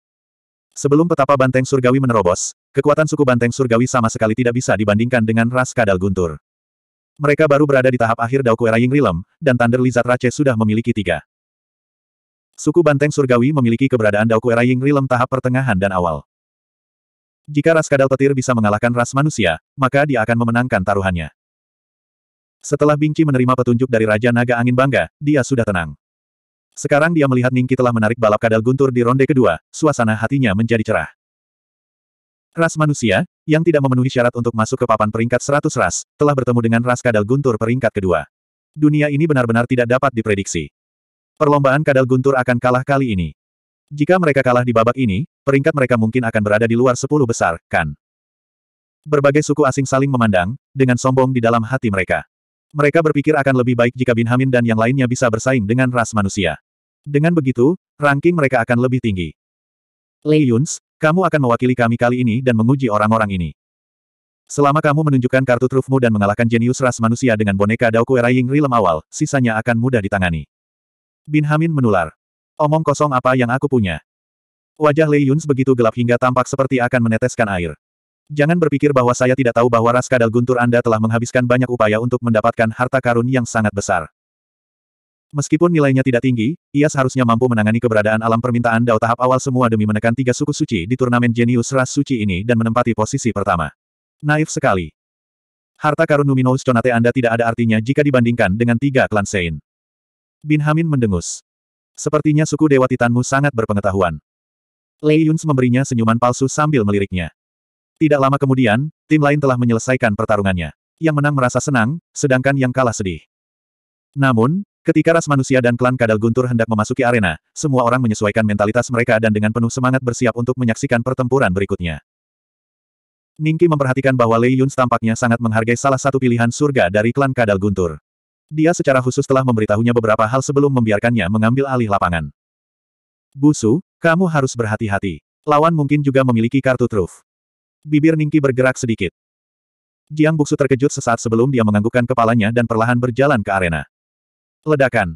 Sebelum petapa banteng surgawi menerobos, kekuatan suku banteng surgawi sama sekali tidak bisa dibandingkan dengan ras kadal guntur. Mereka baru berada di tahap akhir Dao Kue Raying Rilem, dan Thunder Lizard Rache sudah memiliki tiga. Suku Banteng Surgawi memiliki keberadaan Dao Era Ying Rilem tahap pertengahan dan awal. Jika ras kadal petir bisa mengalahkan ras manusia, maka dia akan memenangkan taruhannya. Setelah Bingci menerima petunjuk dari Raja Naga Angin Bangga, dia sudah tenang. Sekarang dia melihat Ningki telah menarik balap kadal guntur di ronde kedua, suasana hatinya menjadi cerah. Ras manusia, yang tidak memenuhi syarat untuk masuk ke papan peringkat 100 ras, telah bertemu dengan ras kadal guntur peringkat kedua. Dunia ini benar-benar tidak dapat diprediksi. Perlombaan kadal guntur akan kalah kali ini. Jika mereka kalah di babak ini, peringkat mereka mungkin akan berada di luar sepuluh besar, kan? Berbagai suku asing saling memandang, dengan sombong di dalam hati mereka. Mereka berpikir akan lebih baik jika Bin Hamin dan yang lainnya bisa bersaing dengan ras manusia. Dengan begitu, ranking mereka akan lebih tinggi. Lei Yuns, kamu akan mewakili kami kali ini dan menguji orang-orang ini. Selama kamu menunjukkan kartu trufmu dan mengalahkan jenius ras manusia dengan boneka Daokue Raying Rilem awal, sisanya akan mudah ditangani. Bin Hamin menular. Omong kosong apa yang aku punya. Wajah Lei Yun begitu gelap hingga tampak seperti akan meneteskan air. Jangan berpikir bahwa saya tidak tahu bahwa ras kadal Guntur Anda telah menghabiskan banyak upaya untuk mendapatkan harta karun yang sangat besar. Meskipun nilainya tidak tinggi, ia seharusnya mampu menangani keberadaan alam permintaan Dao tahap awal semua demi menekan tiga suku suci di turnamen jenius ras suci ini dan menempati posisi pertama. Naif sekali. Harta karun Numinous Conate Anda tidak ada artinya jika dibandingkan dengan tiga klan Sein. Bin Hamin mendengus. Sepertinya suku Dewa Titanmu sangat berpengetahuan. Lei Yun memberinya senyuman palsu sambil meliriknya. Tidak lama kemudian, tim lain telah menyelesaikan pertarungannya. Yang menang merasa senang, sedangkan yang kalah sedih. Namun, ketika ras manusia dan klan kadal guntur hendak memasuki arena, semua orang menyesuaikan mentalitas mereka dan dengan penuh semangat bersiap untuk menyaksikan pertempuran berikutnya. Ningki memperhatikan bahwa Lei Yun tampaknya sangat menghargai salah satu pilihan surga dari klan kadal guntur. Dia secara khusus telah memberitahunya beberapa hal sebelum membiarkannya mengambil alih lapangan. Busu, kamu harus berhati-hati. Lawan mungkin juga memiliki kartu truf. Bibir Ningki bergerak sedikit. Jiang Buksu terkejut sesaat sebelum dia menganggukkan kepalanya dan perlahan berjalan ke arena. Ledakan.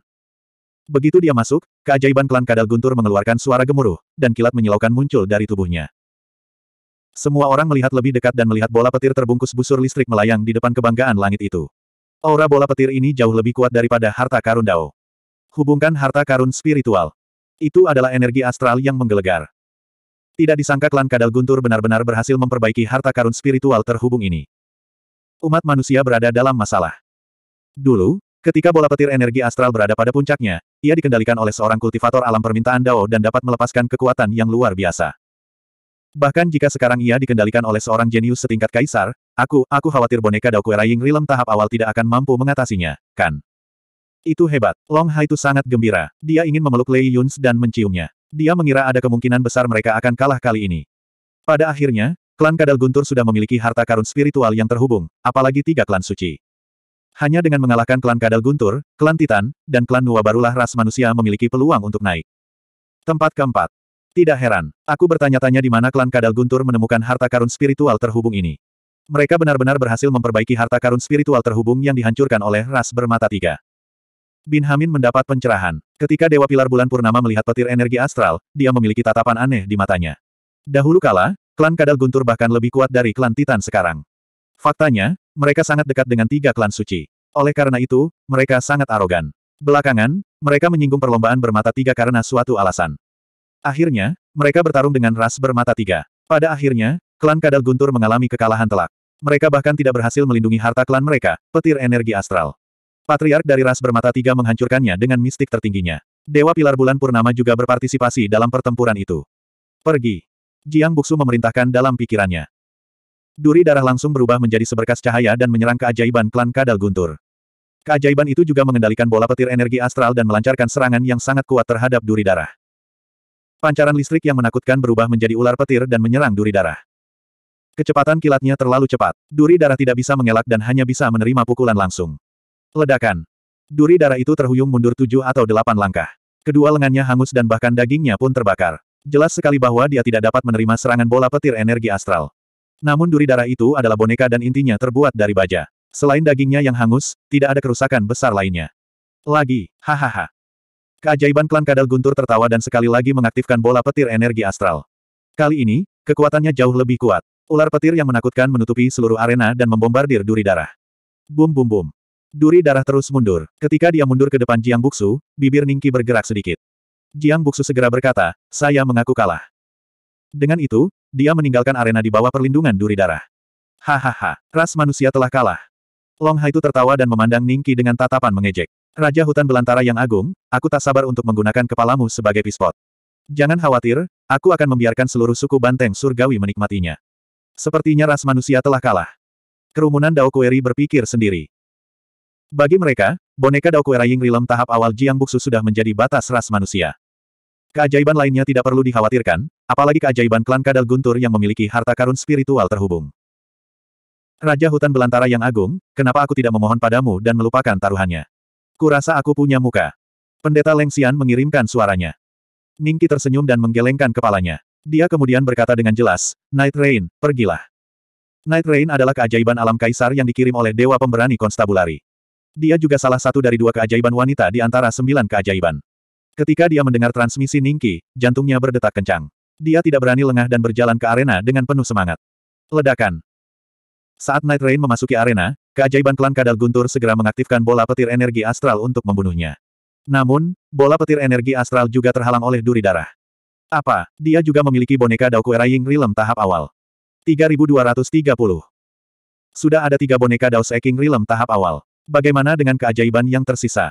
Begitu dia masuk, keajaiban klan kadal guntur mengeluarkan suara gemuruh, dan kilat menyilaukan muncul dari tubuhnya. Semua orang melihat lebih dekat dan melihat bola petir terbungkus busur listrik melayang di depan kebanggaan langit itu. Aura bola petir ini jauh lebih kuat daripada harta karun Dao. Hubungkan harta karun spiritual. Itu adalah energi astral yang menggelegar. Tidak disangka klan Kadal Guntur benar-benar berhasil memperbaiki harta karun spiritual terhubung ini. Umat manusia berada dalam masalah. Dulu, ketika bola petir energi astral berada pada puncaknya, ia dikendalikan oleh seorang kultivator alam permintaan Dao dan dapat melepaskan kekuatan yang luar biasa. Bahkan jika sekarang ia dikendalikan oleh seorang jenius setingkat kaisar, Aku, aku khawatir boneka Daokue Ying Rilem tahap awal tidak akan mampu mengatasinya, kan? Itu hebat. Long Hai itu sangat gembira. Dia ingin memeluk Lei Yuns dan menciumnya. Dia mengira ada kemungkinan besar mereka akan kalah kali ini. Pada akhirnya, klan Kadal Guntur sudah memiliki harta karun spiritual yang terhubung, apalagi tiga klan suci. Hanya dengan mengalahkan klan Kadal Guntur, klan Titan, dan klan Nuwa barulah ras manusia memiliki peluang untuk naik. Tempat keempat. Tidak heran, aku bertanya-tanya di mana klan Kadal Guntur menemukan harta karun spiritual terhubung ini. Mereka benar-benar berhasil memperbaiki harta karun spiritual terhubung yang dihancurkan oleh ras bermata tiga. Bin Hamin mendapat pencerahan. Ketika Dewa Pilar Bulan Purnama melihat petir energi astral, dia memiliki tatapan aneh di matanya. Dahulu kala, klan Kadal Guntur bahkan lebih kuat dari klan Titan sekarang. Faktanya, mereka sangat dekat dengan tiga klan suci. Oleh karena itu, mereka sangat arogan. Belakangan, mereka menyinggung perlombaan bermata tiga karena suatu alasan. Akhirnya, mereka bertarung dengan ras bermata tiga. Pada akhirnya, Klan Kadal Guntur mengalami kekalahan telak. Mereka bahkan tidak berhasil melindungi harta klan mereka, petir energi astral. Patriark dari ras bermata tiga menghancurkannya dengan mistik tertingginya. Dewa Pilar Bulan Purnama juga berpartisipasi dalam pertempuran itu. Pergi. Jiang Buksu memerintahkan dalam pikirannya. Duri darah langsung berubah menjadi seberkas cahaya dan menyerang keajaiban klan Kadal Guntur. Keajaiban itu juga mengendalikan bola petir energi astral dan melancarkan serangan yang sangat kuat terhadap duri darah. Pancaran listrik yang menakutkan berubah menjadi ular petir dan menyerang duri darah. Kecepatan kilatnya terlalu cepat. Duri darah tidak bisa mengelak dan hanya bisa menerima pukulan langsung. Ledakan. Duri darah itu terhuyung mundur tujuh atau delapan langkah. Kedua lengannya hangus dan bahkan dagingnya pun terbakar. Jelas sekali bahwa dia tidak dapat menerima serangan bola petir energi astral. Namun duri darah itu adalah boneka dan intinya terbuat dari baja. Selain dagingnya yang hangus, tidak ada kerusakan besar lainnya. Lagi, hahaha. Keajaiban klan kadal guntur tertawa dan sekali lagi mengaktifkan bola petir energi astral. Kali ini, kekuatannya jauh lebih kuat. Ular petir yang menakutkan menutupi seluruh arena dan membombardir duri darah. Bum bum bum. Duri darah terus mundur. Ketika dia mundur ke depan Jiang Buksu, bibir Ningki bergerak sedikit. Jiang Buksu segera berkata, saya mengaku kalah. Dengan itu, dia meninggalkan arena di bawah perlindungan duri darah. Hahaha, ras manusia telah kalah. Long Hai itu tertawa dan memandang Ningki dengan tatapan mengejek. Raja hutan belantara yang agung, aku tak sabar untuk menggunakan kepalamu sebagai pispot. Jangan khawatir, aku akan membiarkan seluruh suku banteng surgawi menikmatinya. Sepertinya ras manusia telah kalah. Kerumunan Dao Kueri berpikir sendiri. Bagi mereka, boneka Dao Ying Rilem tahap awal Jiang Buksu sudah menjadi batas ras manusia. Keajaiban lainnya tidak perlu dikhawatirkan, apalagi keajaiban klan Kadal Guntur yang memiliki harta karun spiritual terhubung. Raja hutan belantara yang agung, kenapa aku tidak memohon padamu dan melupakan taruhannya? Kurasa aku punya muka. Pendeta Lengsian mengirimkan suaranya. Ningki tersenyum dan menggelengkan kepalanya. Dia kemudian berkata dengan jelas, Night Rain, pergilah. Night Rain adalah keajaiban alam kaisar yang dikirim oleh Dewa Pemberani Konstabulari. Dia juga salah satu dari dua keajaiban wanita di antara sembilan keajaiban. Ketika dia mendengar transmisi Ningki, jantungnya berdetak kencang. Dia tidak berani lengah dan berjalan ke arena dengan penuh semangat. Ledakan. Saat Night Rain memasuki arena, keajaiban klan Kadal Guntur segera mengaktifkan bola petir energi astral untuk membunuhnya. Namun, bola petir energi astral juga terhalang oleh duri darah. Apa, dia juga memiliki boneka Dao Era Ying Rilem tahap awal. 3230. Sudah ada tiga boneka Dao Seking Rilem tahap awal. Bagaimana dengan keajaiban yang tersisa?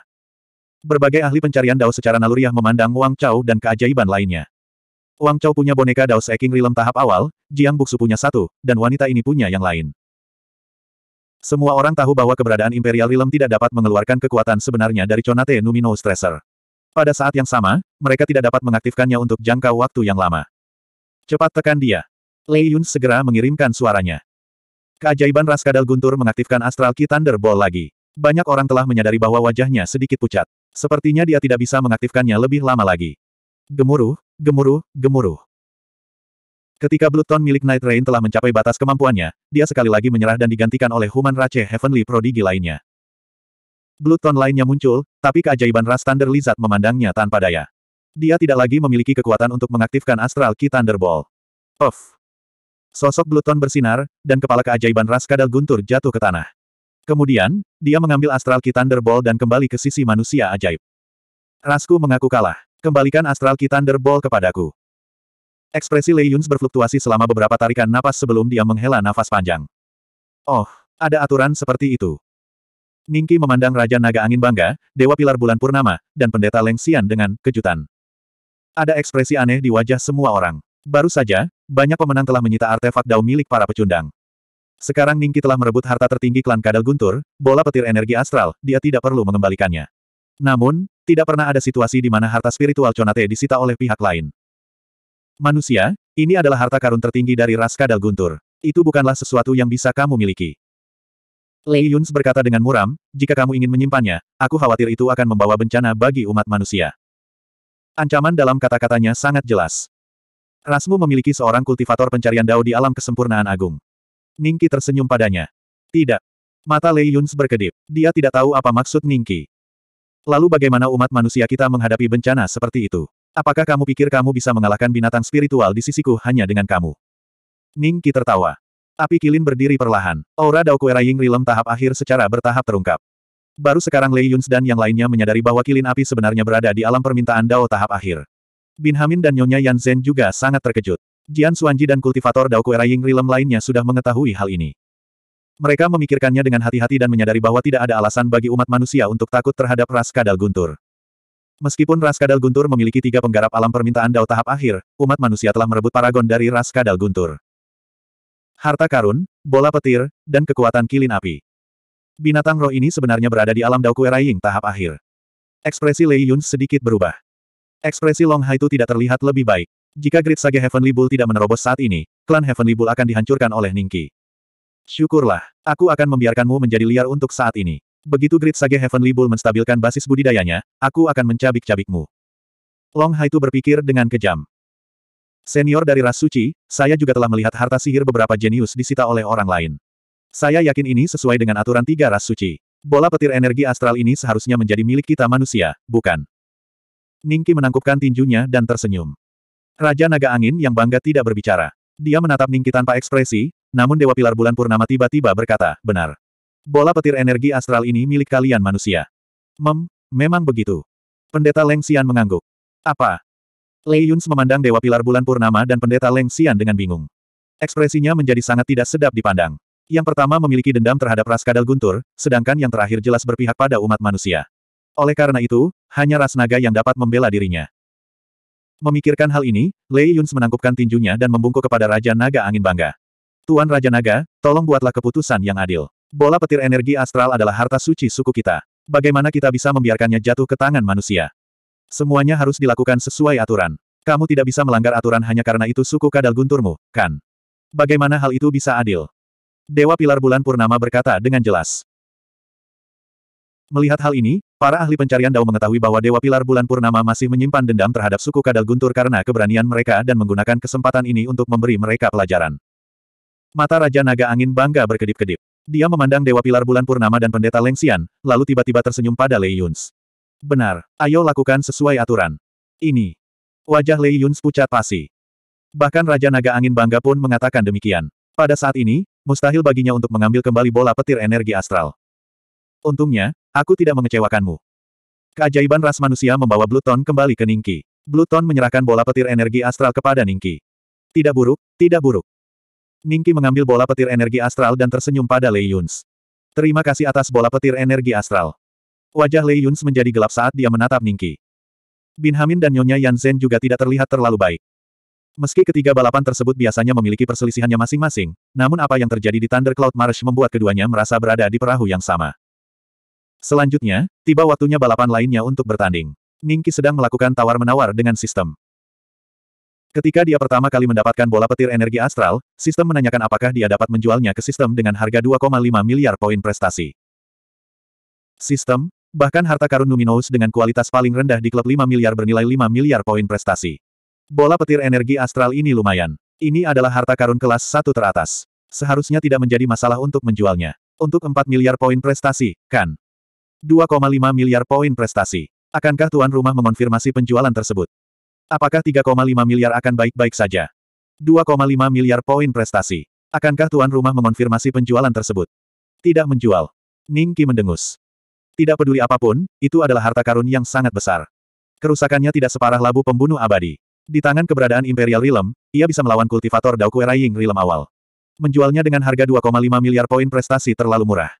Berbagai ahli pencarian Dao secara naluriah memandang Wang Chao dan keajaiban lainnya. Wang Chao punya boneka Dao Seking Rilem tahap awal, Jiang Buksu punya satu, dan wanita ini punya yang lain. Semua orang tahu bahwa keberadaan Imperial Rilem tidak dapat mengeluarkan kekuatan sebenarnya dari Conate Numino Stresser. Pada saat yang sama, mereka tidak dapat mengaktifkannya untuk jangka waktu yang lama. Cepat tekan dia. Lei Yun segera mengirimkan suaranya. Keajaiban Raskadal Guntur mengaktifkan Astral Ki Thunderbolt lagi. Banyak orang telah menyadari bahwa wajahnya sedikit pucat. Sepertinya dia tidak bisa mengaktifkannya lebih lama lagi. Gemuruh, gemuruh, gemuruh. Ketika Bluton milik Night Rain telah mencapai batas kemampuannya, dia sekali lagi menyerah dan digantikan oleh Human Rache Heavenly Prodigy lainnya. Bloodton lainnya muncul, tapi keajaiban Ras Thunder Lizard memandangnya tanpa daya. Dia tidak lagi memiliki kekuatan untuk mengaktifkan Astral Key Thunderball. Of. Sosok Bluton bersinar, dan kepala keajaiban Ras Kadal Guntur jatuh ke tanah. Kemudian, dia mengambil Astral Key Thunderball dan kembali ke sisi manusia ajaib. Rasku mengaku kalah. Kembalikan Astral Key Thunderball kepadaku. Ekspresi Lei Yun berfluktuasi selama beberapa tarikan napas sebelum dia menghela nafas panjang. Oh, ada aturan seperti itu. Ningki memandang Raja Naga Angin bangga, Dewa Pilar Bulan Purnama, dan Pendeta Leng Sian dengan kejutan. Ada ekspresi aneh di wajah semua orang. Baru saja, banyak pemenang telah menyita artefak dao milik para pecundang. Sekarang Ningki telah merebut harta tertinggi klan Kadal Guntur, bola petir energi astral, dia tidak perlu mengembalikannya. Namun, tidak pernah ada situasi di mana harta spiritual Conate disita oleh pihak lain. Manusia, ini adalah harta karun tertinggi dari ras Kadal Guntur. Itu bukanlah sesuatu yang bisa kamu miliki. Lei Yuns berkata dengan muram, jika kamu ingin menyimpannya, aku khawatir itu akan membawa bencana bagi umat manusia. Ancaman dalam kata-katanya sangat jelas. Rasmu memiliki seorang kultivator pencarian dao di alam kesempurnaan agung. Ningki tersenyum padanya. Tidak. Mata Lei Yuns berkedip. Dia tidak tahu apa maksud Ningki. Lalu bagaimana umat manusia kita menghadapi bencana seperti itu? Apakah kamu pikir kamu bisa mengalahkan binatang spiritual di sisiku hanya dengan kamu? Ningki tertawa. Api kilin berdiri perlahan. Aura Daokuera Ying Rilem tahap akhir secara bertahap terungkap. Baru sekarang Lei Yuns dan yang lainnya menyadari bahwa kilin api sebenarnya berada di alam permintaan Dao tahap akhir. Bin Hamin dan Nyonya Yan Zhen juga sangat terkejut. Jian Suanji dan kultivator Daokuera Ying Rilem lainnya sudah mengetahui hal ini. Mereka memikirkannya dengan hati-hati dan menyadari bahwa tidak ada alasan bagi umat manusia untuk takut terhadap ras kadal guntur. Meskipun ras kadal guntur memiliki tiga penggarap alam permintaan Dao tahap akhir, umat manusia telah merebut paragon dari ras kadal guntur harta karun, bola petir, dan kekuatan kilin api. Binatang roh ini sebenarnya berada di alam Daoku Kue tahap akhir. Ekspresi Lei Yun sedikit berubah. Ekspresi Long Hai itu tidak terlihat lebih baik. Jika Great Sage Heavenly Bull tidak menerobos saat ini, klan Heavenly Bull akan dihancurkan oleh Ningki. Syukurlah, aku akan membiarkanmu menjadi liar untuk saat ini. Begitu Great Sage Heavenly Bull menstabilkan basis budidayanya, aku akan mencabik-cabikmu. Long Hai itu berpikir dengan kejam. Senior dari ras suci, saya juga telah melihat harta sihir beberapa jenius disita oleh orang lain. Saya yakin ini sesuai dengan aturan tiga ras suci. Bola petir energi astral ini seharusnya menjadi milik kita manusia, bukan? Ningki menangkupkan tinjunya dan tersenyum. Raja Naga Angin yang bangga tidak berbicara. Dia menatap Ningki tanpa ekspresi, namun Dewa Pilar Bulan Purnama tiba-tiba berkata, benar. Bola petir energi astral ini milik kalian manusia. Mem, memang begitu. Pendeta Leng Xian mengangguk. Apa, Lei Yuns memandang Dewa Pilar Bulan Purnama dan Pendeta Leng Xian dengan bingung. Ekspresinya menjadi sangat tidak sedap dipandang. Yang pertama memiliki dendam terhadap ras kadal Guntur, sedangkan yang terakhir jelas berpihak pada umat manusia. Oleh karena itu, hanya ras naga yang dapat membela dirinya. Memikirkan hal ini, Lei Yuns menangkupkan tinjunya dan membungkuk kepada Raja Naga Angin Bangga. Tuan Raja Naga, tolong buatlah keputusan yang adil. Bola petir energi astral adalah harta suci suku kita. Bagaimana kita bisa membiarkannya jatuh ke tangan manusia? Semuanya harus dilakukan sesuai aturan. Kamu tidak bisa melanggar aturan hanya karena itu suku kadal gunturmu, kan? Bagaimana hal itu bisa adil? Dewa Pilar Bulan Purnama berkata dengan jelas. Melihat hal ini, para ahli pencarian Dao mengetahui bahwa Dewa Pilar Bulan Purnama masih menyimpan dendam terhadap suku kadal guntur karena keberanian mereka dan menggunakan kesempatan ini untuk memberi mereka pelajaran. Mata Raja Naga Angin bangga berkedip-kedip. Dia memandang Dewa Pilar Bulan Purnama dan Pendeta Lengsian, lalu tiba-tiba tersenyum pada Lei Yuns. Benar, ayo lakukan sesuai aturan. Ini. Wajah Lei Yun pucat pasi. Bahkan Raja Naga Angin Bangga pun mengatakan demikian. Pada saat ini, mustahil baginya untuk mengambil kembali bola petir energi astral. Untungnya, aku tidak mengecewakanmu. Keajaiban ras manusia membawa Bluton kembali ke Ningki. Bluton menyerahkan bola petir energi astral kepada Ningki. Tidak buruk, tidak buruk. Ningki mengambil bola petir energi astral dan tersenyum pada Lei Yun. Terima kasih atas bola petir energi astral. Wajah Lei Yun menjadi gelap saat dia menatap Ningki. Bin Hamin dan Nyonya Yan Zhen juga tidak terlihat terlalu baik. Meski ketiga balapan tersebut biasanya memiliki perselisihannya masing-masing, namun apa yang terjadi di Thunder Cloud Marsh membuat keduanya merasa berada di perahu yang sama. Selanjutnya, tiba waktunya balapan lainnya untuk bertanding. Ningki sedang melakukan tawar-menawar dengan sistem. Ketika dia pertama kali mendapatkan bola petir energi astral, sistem menanyakan apakah dia dapat menjualnya ke sistem dengan harga 2,5 miliar poin prestasi. Sistem, Bahkan harta karun Numinous dengan kualitas paling rendah di klub 5 miliar bernilai 5 miliar poin prestasi. Bola petir energi astral ini lumayan. Ini adalah harta karun kelas 1 teratas. Seharusnya tidak menjadi masalah untuk menjualnya. Untuk 4 miliar poin prestasi, kan? 2,5 miliar poin prestasi. Akankah tuan rumah mengonfirmasi penjualan tersebut? Apakah 3,5 miliar akan baik-baik saja? 2,5 miliar poin prestasi. Akankah tuan rumah mengonfirmasi penjualan tersebut? Tidak menjual. Ningki mendengus. Tidak peduli apapun, itu adalah harta karun yang sangat besar. Kerusakannya tidak separah labu pembunuh abadi. Di tangan keberadaan Imperial Realm, ia bisa melawan kultivator Kue Raying Realm awal. Menjualnya dengan harga 2,5 miliar poin prestasi terlalu murah.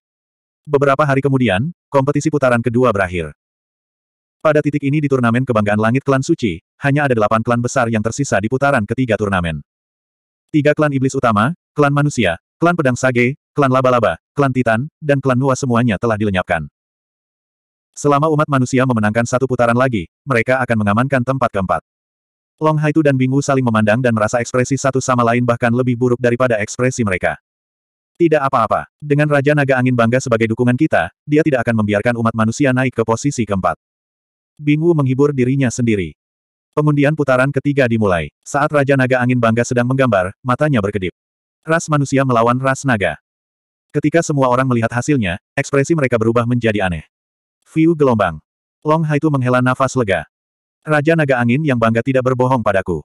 Beberapa hari kemudian, kompetisi putaran kedua berakhir. Pada titik ini di turnamen kebanggaan langit klan suci, hanya ada delapan klan besar yang tersisa di putaran ketiga turnamen. Tiga klan iblis utama, klan manusia, klan pedang sage, klan laba-laba, klan titan, dan klan nua semuanya telah dilenyapkan. Selama umat manusia memenangkan satu putaran lagi, mereka akan mengamankan tempat keempat. Long Haitu dan Bingwu saling memandang dan merasa ekspresi satu sama lain bahkan lebih buruk daripada ekspresi mereka. Tidak apa-apa. Dengan Raja Naga Angin bangga sebagai dukungan kita, dia tidak akan membiarkan umat manusia naik ke posisi keempat. Bingwu menghibur dirinya sendiri. Pengundian putaran ketiga dimulai. Saat Raja Naga Angin bangga sedang menggambar, matanya berkedip. Ras manusia melawan ras naga. Ketika semua orang melihat hasilnya, ekspresi mereka berubah menjadi aneh. View gelombang. Long Haitu menghela nafas lega. Raja Naga Angin yang bangga tidak berbohong padaku.